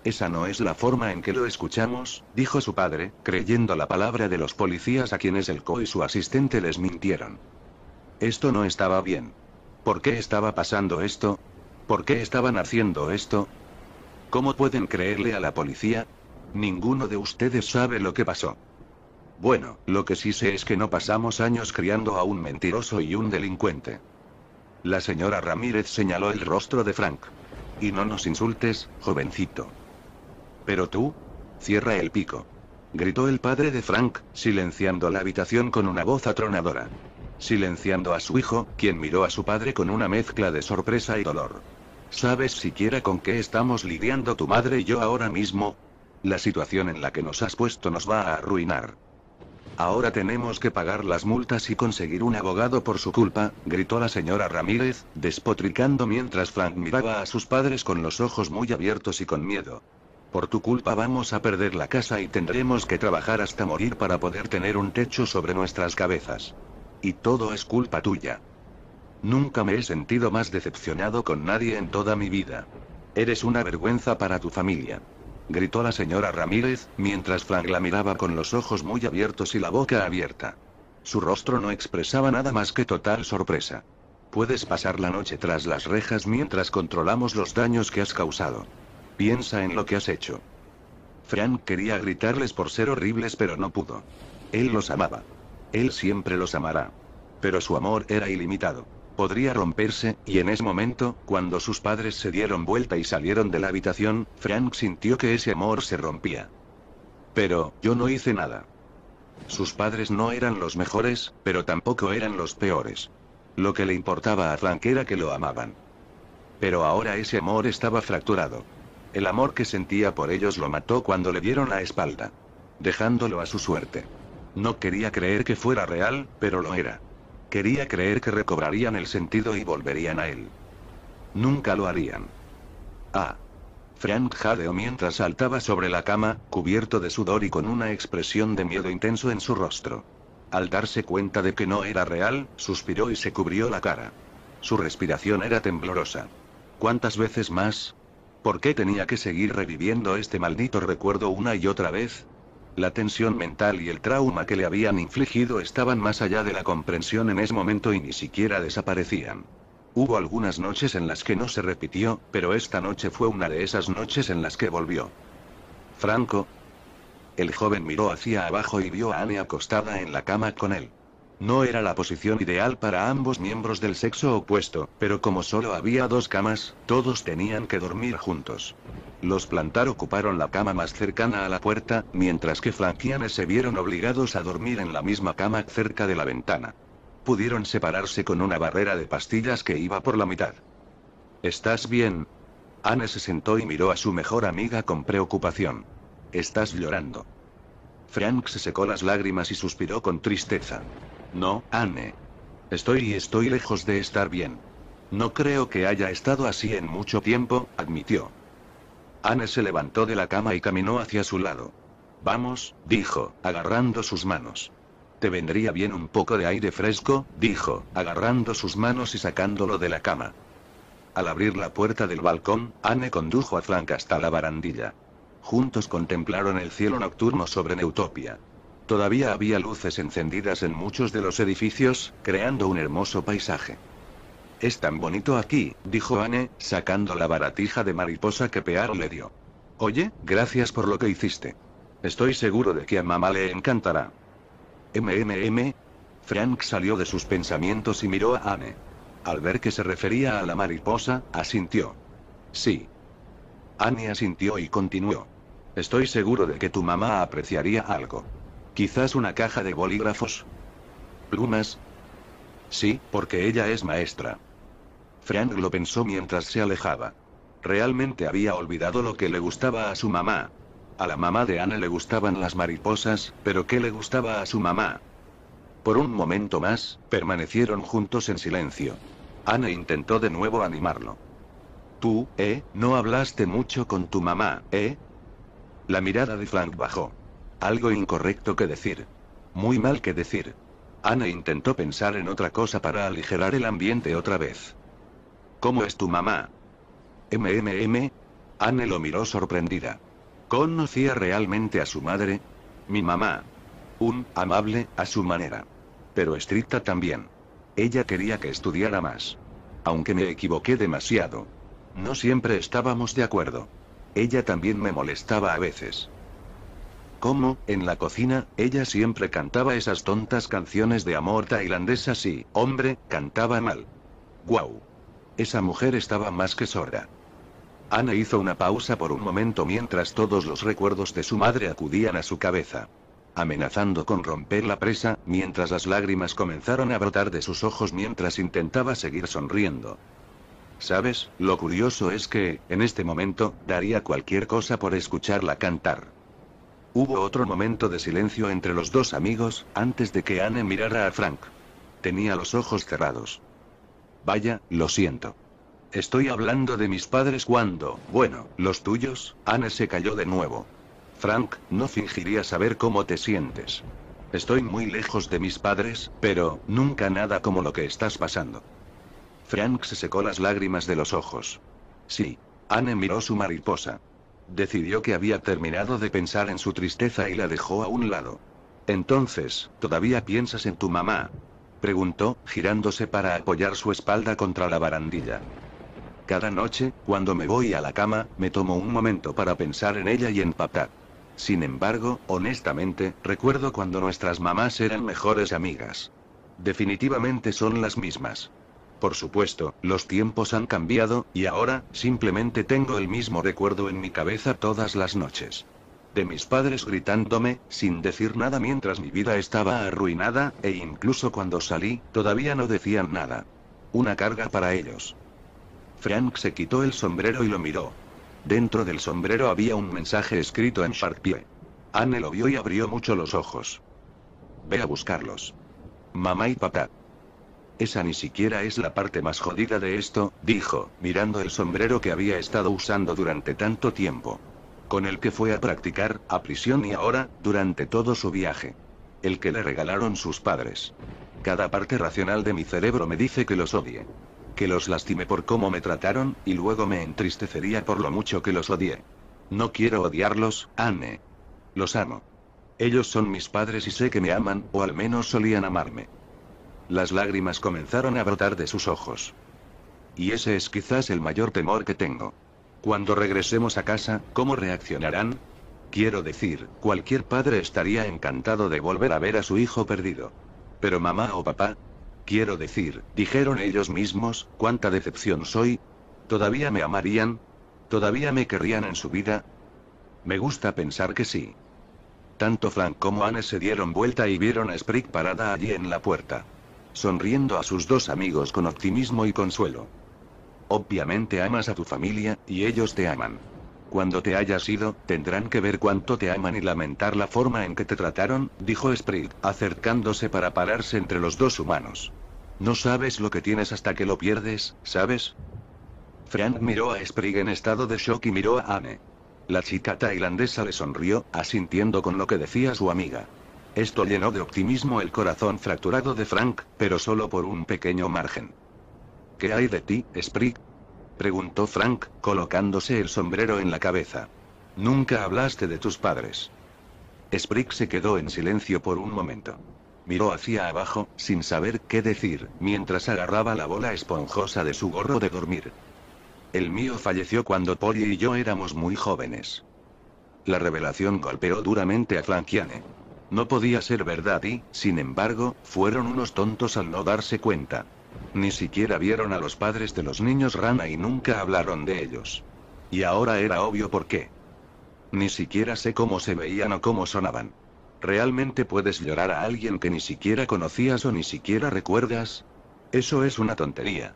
Esa no es la forma en que lo escuchamos, dijo su padre, creyendo la palabra de los policías a quienes el co y su asistente les mintieron. Esto no estaba bien. ¿Por qué estaba pasando esto? ¿Por qué estaban haciendo esto? ¿Cómo pueden creerle a la policía? Ninguno de ustedes sabe lo que pasó. Bueno, lo que sí sé es que no pasamos años criando a un mentiroso y un delincuente. La señora Ramírez señaló el rostro de Frank. Y no nos insultes, jovencito. Pero tú, cierra el pico. Gritó el padre de Frank, silenciando la habitación con una voz atronadora. Silenciando a su hijo, quien miró a su padre con una mezcla de sorpresa y dolor. ¿Sabes siquiera con qué estamos lidiando tu madre y yo ahora mismo? La situación en la que nos has puesto nos va a arruinar. Ahora tenemos que pagar las multas y conseguir un abogado por su culpa, gritó la señora Ramírez, despotricando mientras Frank miraba a sus padres con los ojos muy abiertos y con miedo. Por tu culpa vamos a perder la casa y tendremos que trabajar hasta morir para poder tener un techo sobre nuestras cabezas. Y todo es culpa tuya. Nunca me he sentido más decepcionado con nadie en toda mi vida. Eres una vergüenza para tu familia. Gritó la señora Ramírez, mientras Frank la miraba con los ojos muy abiertos y la boca abierta. Su rostro no expresaba nada más que total sorpresa. Puedes pasar la noche tras las rejas mientras controlamos los daños que has causado. Piensa en lo que has hecho. Frank quería gritarles por ser horribles pero no pudo. Él los amaba. Él siempre los amará. Pero su amor era ilimitado. Podría romperse, y en ese momento, cuando sus padres se dieron vuelta y salieron de la habitación, Frank sintió que ese amor se rompía. Pero, yo no hice nada. Sus padres no eran los mejores, pero tampoco eran los peores. Lo que le importaba a Frank era que lo amaban. Pero ahora ese amor estaba fracturado. El amor que sentía por ellos lo mató cuando le dieron la espalda. Dejándolo a su suerte. No quería creer que fuera real, pero lo era. Quería creer que recobrarían el sentido y volverían a él. Nunca lo harían. Ah. Frank jadeó mientras saltaba sobre la cama, cubierto de sudor y con una expresión de miedo intenso en su rostro. Al darse cuenta de que no era real, suspiró y se cubrió la cara. Su respiración era temblorosa. ¿Cuántas veces más? ¿Por qué tenía que seguir reviviendo este maldito recuerdo una y otra vez? La tensión mental y el trauma que le habían infligido estaban más allá de la comprensión en ese momento y ni siquiera desaparecían. Hubo algunas noches en las que no se repitió, pero esta noche fue una de esas noches en las que volvió. Franco. El joven miró hacia abajo y vio a Anne acostada en la cama con él. No era la posición ideal para ambos miembros del sexo opuesto, pero como solo había dos camas, todos tenían que dormir juntos. Los plantar ocuparon la cama más cercana a la puerta, mientras que y Anne se vieron obligados a dormir en la misma cama cerca de la ventana. Pudieron separarse con una barrera de pastillas que iba por la mitad. ¿Estás bien? Anne se sentó y miró a su mejor amiga con preocupación. Estás llorando. Frank se secó las lágrimas y suspiró con tristeza. No, Anne. Estoy y estoy lejos de estar bien. No creo que haya estado así en mucho tiempo, admitió. Anne se levantó de la cama y caminó hacia su lado. Vamos, dijo, agarrando sus manos. Te vendría bien un poco de aire fresco, dijo, agarrando sus manos y sacándolo de la cama. Al abrir la puerta del balcón, Anne condujo a Frank hasta la barandilla. Juntos contemplaron el cielo nocturno sobre Neutopia. Todavía había luces encendidas en muchos de los edificios, creando un hermoso paisaje. Es tan bonito aquí, dijo Anne, sacando la baratija de mariposa que Pearo le dio. Oye, gracias por lo que hiciste. Estoy seguro de que a mamá le encantará. MMM. Frank salió de sus pensamientos y miró a Anne. Al ver que se refería a la mariposa, asintió. Sí. Anne asintió y continuó. Estoy seguro de que tu mamá apreciaría algo. Quizás una caja de bolígrafos. ¿Plumas? Sí, porque ella es maestra. Frank lo pensó mientras se alejaba. Realmente había olvidado lo que le gustaba a su mamá. A la mamá de Ana le gustaban las mariposas, pero ¿qué le gustaba a su mamá? Por un momento más, permanecieron juntos en silencio. Ana intentó de nuevo animarlo. Tú, ¿eh? No hablaste mucho con tu mamá, ¿eh? La mirada de Frank bajó. Algo incorrecto que decir. Muy mal que decir. Ana intentó pensar en otra cosa para aligerar el ambiente otra vez. ¿Cómo es tu mamá? MMM. Anne lo miró sorprendida. ¿Conocía realmente a su madre? Mi mamá. Un, amable, a su manera. Pero estricta también. Ella quería que estudiara más. Aunque me equivoqué demasiado. No siempre estábamos de acuerdo. Ella también me molestaba a veces cómo, en la cocina, ella siempre cantaba esas tontas canciones de amor tailandesas y, hombre, cantaba mal. ¡Guau! Esa mujer estaba más que sorda. Ana hizo una pausa por un momento mientras todos los recuerdos de su madre acudían a su cabeza. Amenazando con romper la presa, mientras las lágrimas comenzaron a brotar de sus ojos mientras intentaba seguir sonriendo. ¿Sabes? Lo curioso es que, en este momento, daría cualquier cosa por escucharla cantar. Hubo otro momento de silencio entre los dos amigos, antes de que Anne mirara a Frank. Tenía los ojos cerrados. Vaya, lo siento. Estoy hablando de mis padres cuando, bueno, los tuyos, Anne se cayó de nuevo. Frank, no fingiría saber cómo te sientes. Estoy muy lejos de mis padres, pero, nunca nada como lo que estás pasando. Frank se secó las lágrimas de los ojos. Sí. Anne miró su mariposa. Decidió que había terminado de pensar en su tristeza y la dejó a un lado. Entonces, ¿todavía piensas en tu mamá? Preguntó, girándose para apoyar su espalda contra la barandilla. Cada noche, cuando me voy a la cama, me tomo un momento para pensar en ella y en papá. Sin embargo, honestamente, recuerdo cuando nuestras mamás eran mejores amigas. Definitivamente son las mismas. Por supuesto, los tiempos han cambiado, y ahora, simplemente tengo el mismo recuerdo en mi cabeza todas las noches. De mis padres gritándome, sin decir nada mientras mi vida estaba arruinada, e incluso cuando salí, todavía no decían nada. Una carga para ellos. Frank se quitó el sombrero y lo miró. Dentro del sombrero había un mensaje escrito en Sharpie. Anne lo vio y abrió mucho los ojos. Ve a buscarlos. Mamá y papá. Esa ni siquiera es la parte más jodida de esto, dijo, mirando el sombrero que había estado usando durante tanto tiempo. Con el que fue a practicar, a prisión y ahora, durante todo su viaje. El que le regalaron sus padres. Cada parte racional de mi cerebro me dice que los odie. Que los lastimé por cómo me trataron, y luego me entristecería por lo mucho que los odie. No quiero odiarlos, Anne. Los amo. Ellos son mis padres y sé que me aman, o al menos solían amarme. Las lágrimas comenzaron a brotar de sus ojos. Y ese es quizás el mayor temor que tengo. Cuando regresemos a casa, ¿cómo reaccionarán? Quiero decir, cualquier padre estaría encantado de volver a ver a su hijo perdido. Pero mamá o papá, quiero decir, dijeron ellos mismos, cuánta decepción soy. ¿Todavía me amarían? ¿Todavía me querrían en su vida? Me gusta pensar que sí. Tanto Frank como Anne se dieron vuelta y vieron a Sprig parada allí en la puerta sonriendo a sus dos amigos con optimismo y consuelo. Obviamente amas a tu familia, y ellos te aman. Cuando te hayas ido, tendrán que ver cuánto te aman y lamentar la forma en que te trataron, dijo Sprig, acercándose para pararse entre los dos humanos. No sabes lo que tienes hasta que lo pierdes, ¿sabes? Frank miró a Sprig en estado de shock y miró a Anne. La chica tailandesa le sonrió, asintiendo con lo que decía su amiga. Esto llenó de optimismo el corazón fracturado de Frank, pero solo por un pequeño margen. ¿Qué hay de ti, Sprig? preguntó Frank, colocándose el sombrero en la cabeza. Nunca hablaste de tus padres. Sprig se quedó en silencio por un momento. Miró hacia abajo, sin saber qué decir, mientras agarraba la bola esponjosa de su gorro de dormir. El mío falleció cuando Polly y yo éramos muy jóvenes. La revelación golpeó duramente a Frankiane. No podía ser verdad y, sin embargo, fueron unos tontos al no darse cuenta. Ni siquiera vieron a los padres de los niños rana y nunca hablaron de ellos. Y ahora era obvio por qué. Ni siquiera sé cómo se veían o cómo sonaban. ¿Realmente puedes llorar a alguien que ni siquiera conocías o ni siquiera recuerdas? Eso es una tontería.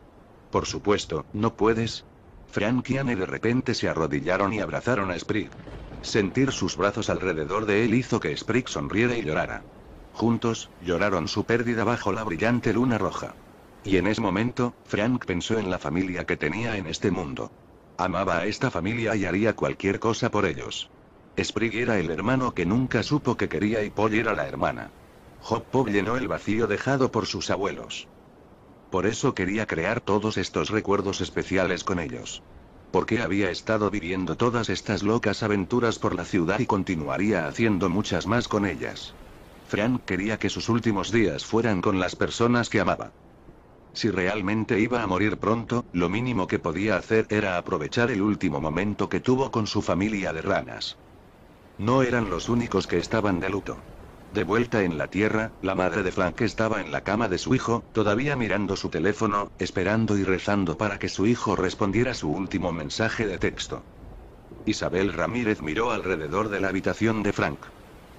Por supuesto, no puedes. Frank y Anne de repente se arrodillaron y abrazaron a Sprig. Sentir sus brazos alrededor de él hizo que Sprig sonriera y llorara. Juntos, lloraron su pérdida bajo la brillante luna roja. Y en ese momento, Frank pensó en la familia que tenía en este mundo. Amaba a esta familia y haría cualquier cosa por ellos. Sprig era el hermano que nunca supo que quería y Polly era la hermana. Hop Pop llenó el vacío dejado por sus abuelos. Por eso quería crear todos estos recuerdos especiales con ellos porque había estado viviendo todas estas locas aventuras por la ciudad y continuaría haciendo muchas más con ellas. Frank quería que sus últimos días fueran con las personas que amaba. Si realmente iba a morir pronto, lo mínimo que podía hacer era aprovechar el último momento que tuvo con su familia de ranas. No eran los únicos que estaban de luto. De vuelta en la tierra, la madre de Frank estaba en la cama de su hijo, todavía mirando su teléfono, esperando y rezando para que su hijo respondiera su último mensaje de texto. Isabel Ramírez miró alrededor de la habitación de Frank.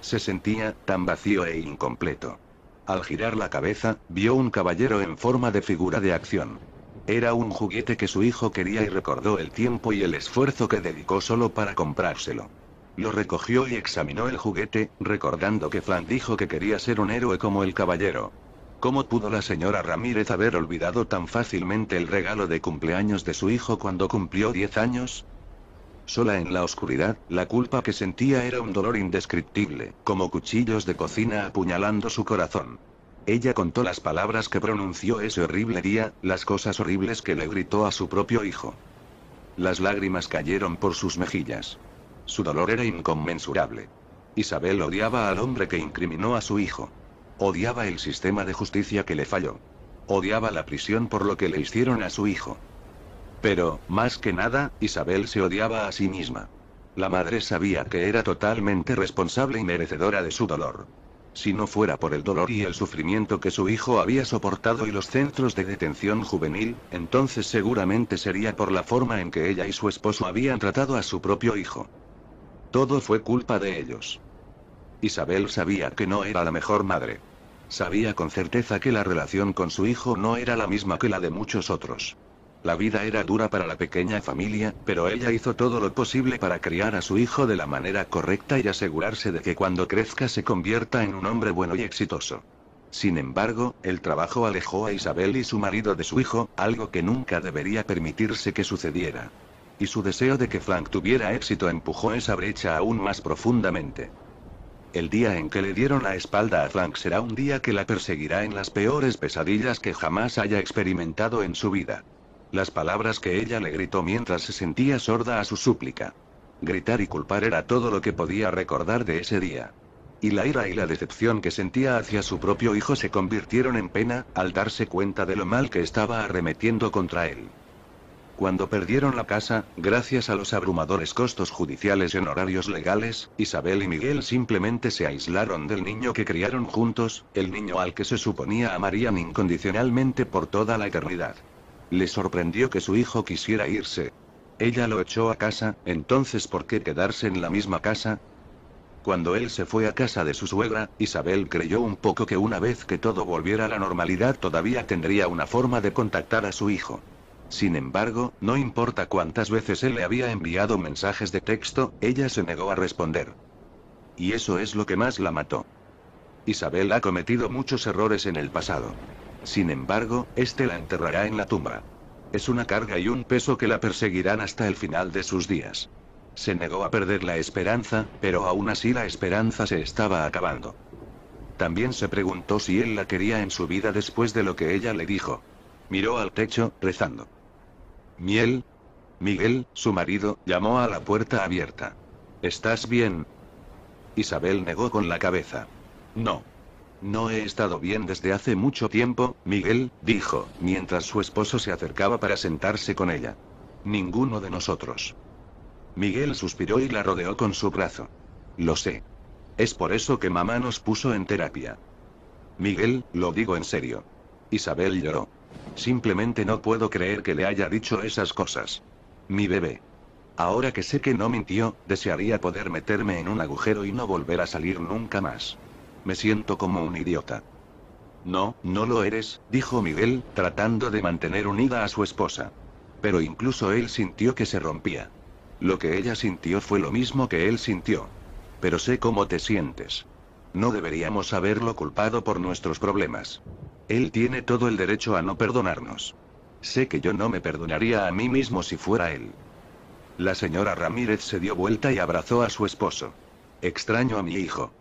Se sentía tan vacío e incompleto. Al girar la cabeza, vio un caballero en forma de figura de acción. Era un juguete que su hijo quería y recordó el tiempo y el esfuerzo que dedicó solo para comprárselo. Lo recogió y examinó el juguete, recordando que Flan dijo que quería ser un héroe como el caballero. ¿Cómo pudo la señora Ramírez haber olvidado tan fácilmente el regalo de cumpleaños de su hijo cuando cumplió 10 años? Sola en la oscuridad, la culpa que sentía era un dolor indescriptible, como cuchillos de cocina apuñalando su corazón. Ella contó las palabras que pronunció ese horrible día, las cosas horribles que le gritó a su propio hijo. Las lágrimas cayeron por sus mejillas. Su dolor era inconmensurable. Isabel odiaba al hombre que incriminó a su hijo. Odiaba el sistema de justicia que le falló. Odiaba la prisión por lo que le hicieron a su hijo. Pero, más que nada, Isabel se odiaba a sí misma. La madre sabía que era totalmente responsable y merecedora de su dolor. Si no fuera por el dolor y el sufrimiento que su hijo había soportado y los centros de detención juvenil, entonces seguramente sería por la forma en que ella y su esposo habían tratado a su propio hijo. Todo fue culpa de ellos. Isabel sabía que no era la mejor madre. Sabía con certeza que la relación con su hijo no era la misma que la de muchos otros. La vida era dura para la pequeña familia, pero ella hizo todo lo posible para criar a su hijo de la manera correcta y asegurarse de que cuando crezca se convierta en un hombre bueno y exitoso. Sin embargo, el trabajo alejó a Isabel y su marido de su hijo, algo que nunca debería permitirse que sucediera y su deseo de que Frank tuviera éxito empujó esa brecha aún más profundamente. El día en que le dieron la espalda a Frank será un día que la perseguirá en las peores pesadillas que jamás haya experimentado en su vida. Las palabras que ella le gritó mientras se sentía sorda a su súplica. Gritar y culpar era todo lo que podía recordar de ese día. Y la ira y la decepción que sentía hacia su propio hijo se convirtieron en pena, al darse cuenta de lo mal que estaba arremetiendo contra él. Cuando perdieron la casa, gracias a los abrumadores costos judiciales y honorarios legales, Isabel y Miguel simplemente se aislaron del niño que criaron juntos, el niño al que se suponía amarían incondicionalmente por toda la eternidad. Le sorprendió que su hijo quisiera irse. Ella lo echó a casa, entonces ¿por qué quedarse en la misma casa? Cuando él se fue a casa de su suegra, Isabel creyó un poco que una vez que todo volviera a la normalidad todavía tendría una forma de contactar a su hijo. Sin embargo, no importa cuántas veces él le había enviado mensajes de texto, ella se negó a responder. Y eso es lo que más la mató. Isabel ha cometido muchos errores en el pasado. Sin embargo, este la enterrará en la tumba. Es una carga y un peso que la perseguirán hasta el final de sus días. Se negó a perder la esperanza, pero aún así la esperanza se estaba acabando. También se preguntó si él la quería en su vida después de lo que ella le dijo. Miró al techo, rezando. Miel. Miguel, su marido, llamó a la puerta abierta. ¿Estás bien? Isabel negó con la cabeza. No. No he estado bien desde hace mucho tiempo, Miguel, dijo, mientras su esposo se acercaba para sentarse con ella. Ninguno de nosotros. Miguel suspiró y la rodeó con su brazo. Lo sé. Es por eso que mamá nos puso en terapia. Miguel, lo digo en serio. Isabel lloró. Simplemente no puedo creer que le haya dicho esas cosas. Mi bebé. Ahora que sé que no mintió, desearía poder meterme en un agujero y no volver a salir nunca más. Me siento como un idiota. No, no lo eres, dijo Miguel, tratando de mantener unida a su esposa. Pero incluso él sintió que se rompía. Lo que ella sintió fue lo mismo que él sintió. Pero sé cómo te sientes. No deberíamos haberlo culpado por nuestros problemas. Él tiene todo el derecho a no perdonarnos. Sé que yo no me perdonaría a mí mismo si fuera él. La señora Ramírez se dio vuelta y abrazó a su esposo. Extraño a mi hijo.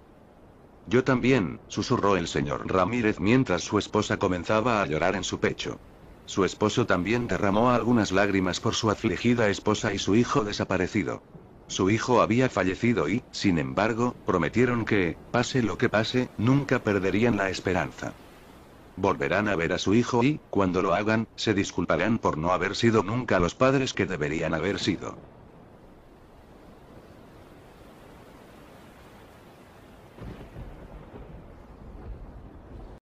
Yo también, susurró el señor Ramírez mientras su esposa comenzaba a llorar en su pecho. Su esposo también derramó algunas lágrimas por su afligida esposa y su hijo desaparecido. Su hijo había fallecido y, sin embargo, prometieron que, pase lo que pase, nunca perderían la esperanza. Volverán a ver a su hijo y, cuando lo hagan, se disculparán por no haber sido nunca los padres que deberían haber sido.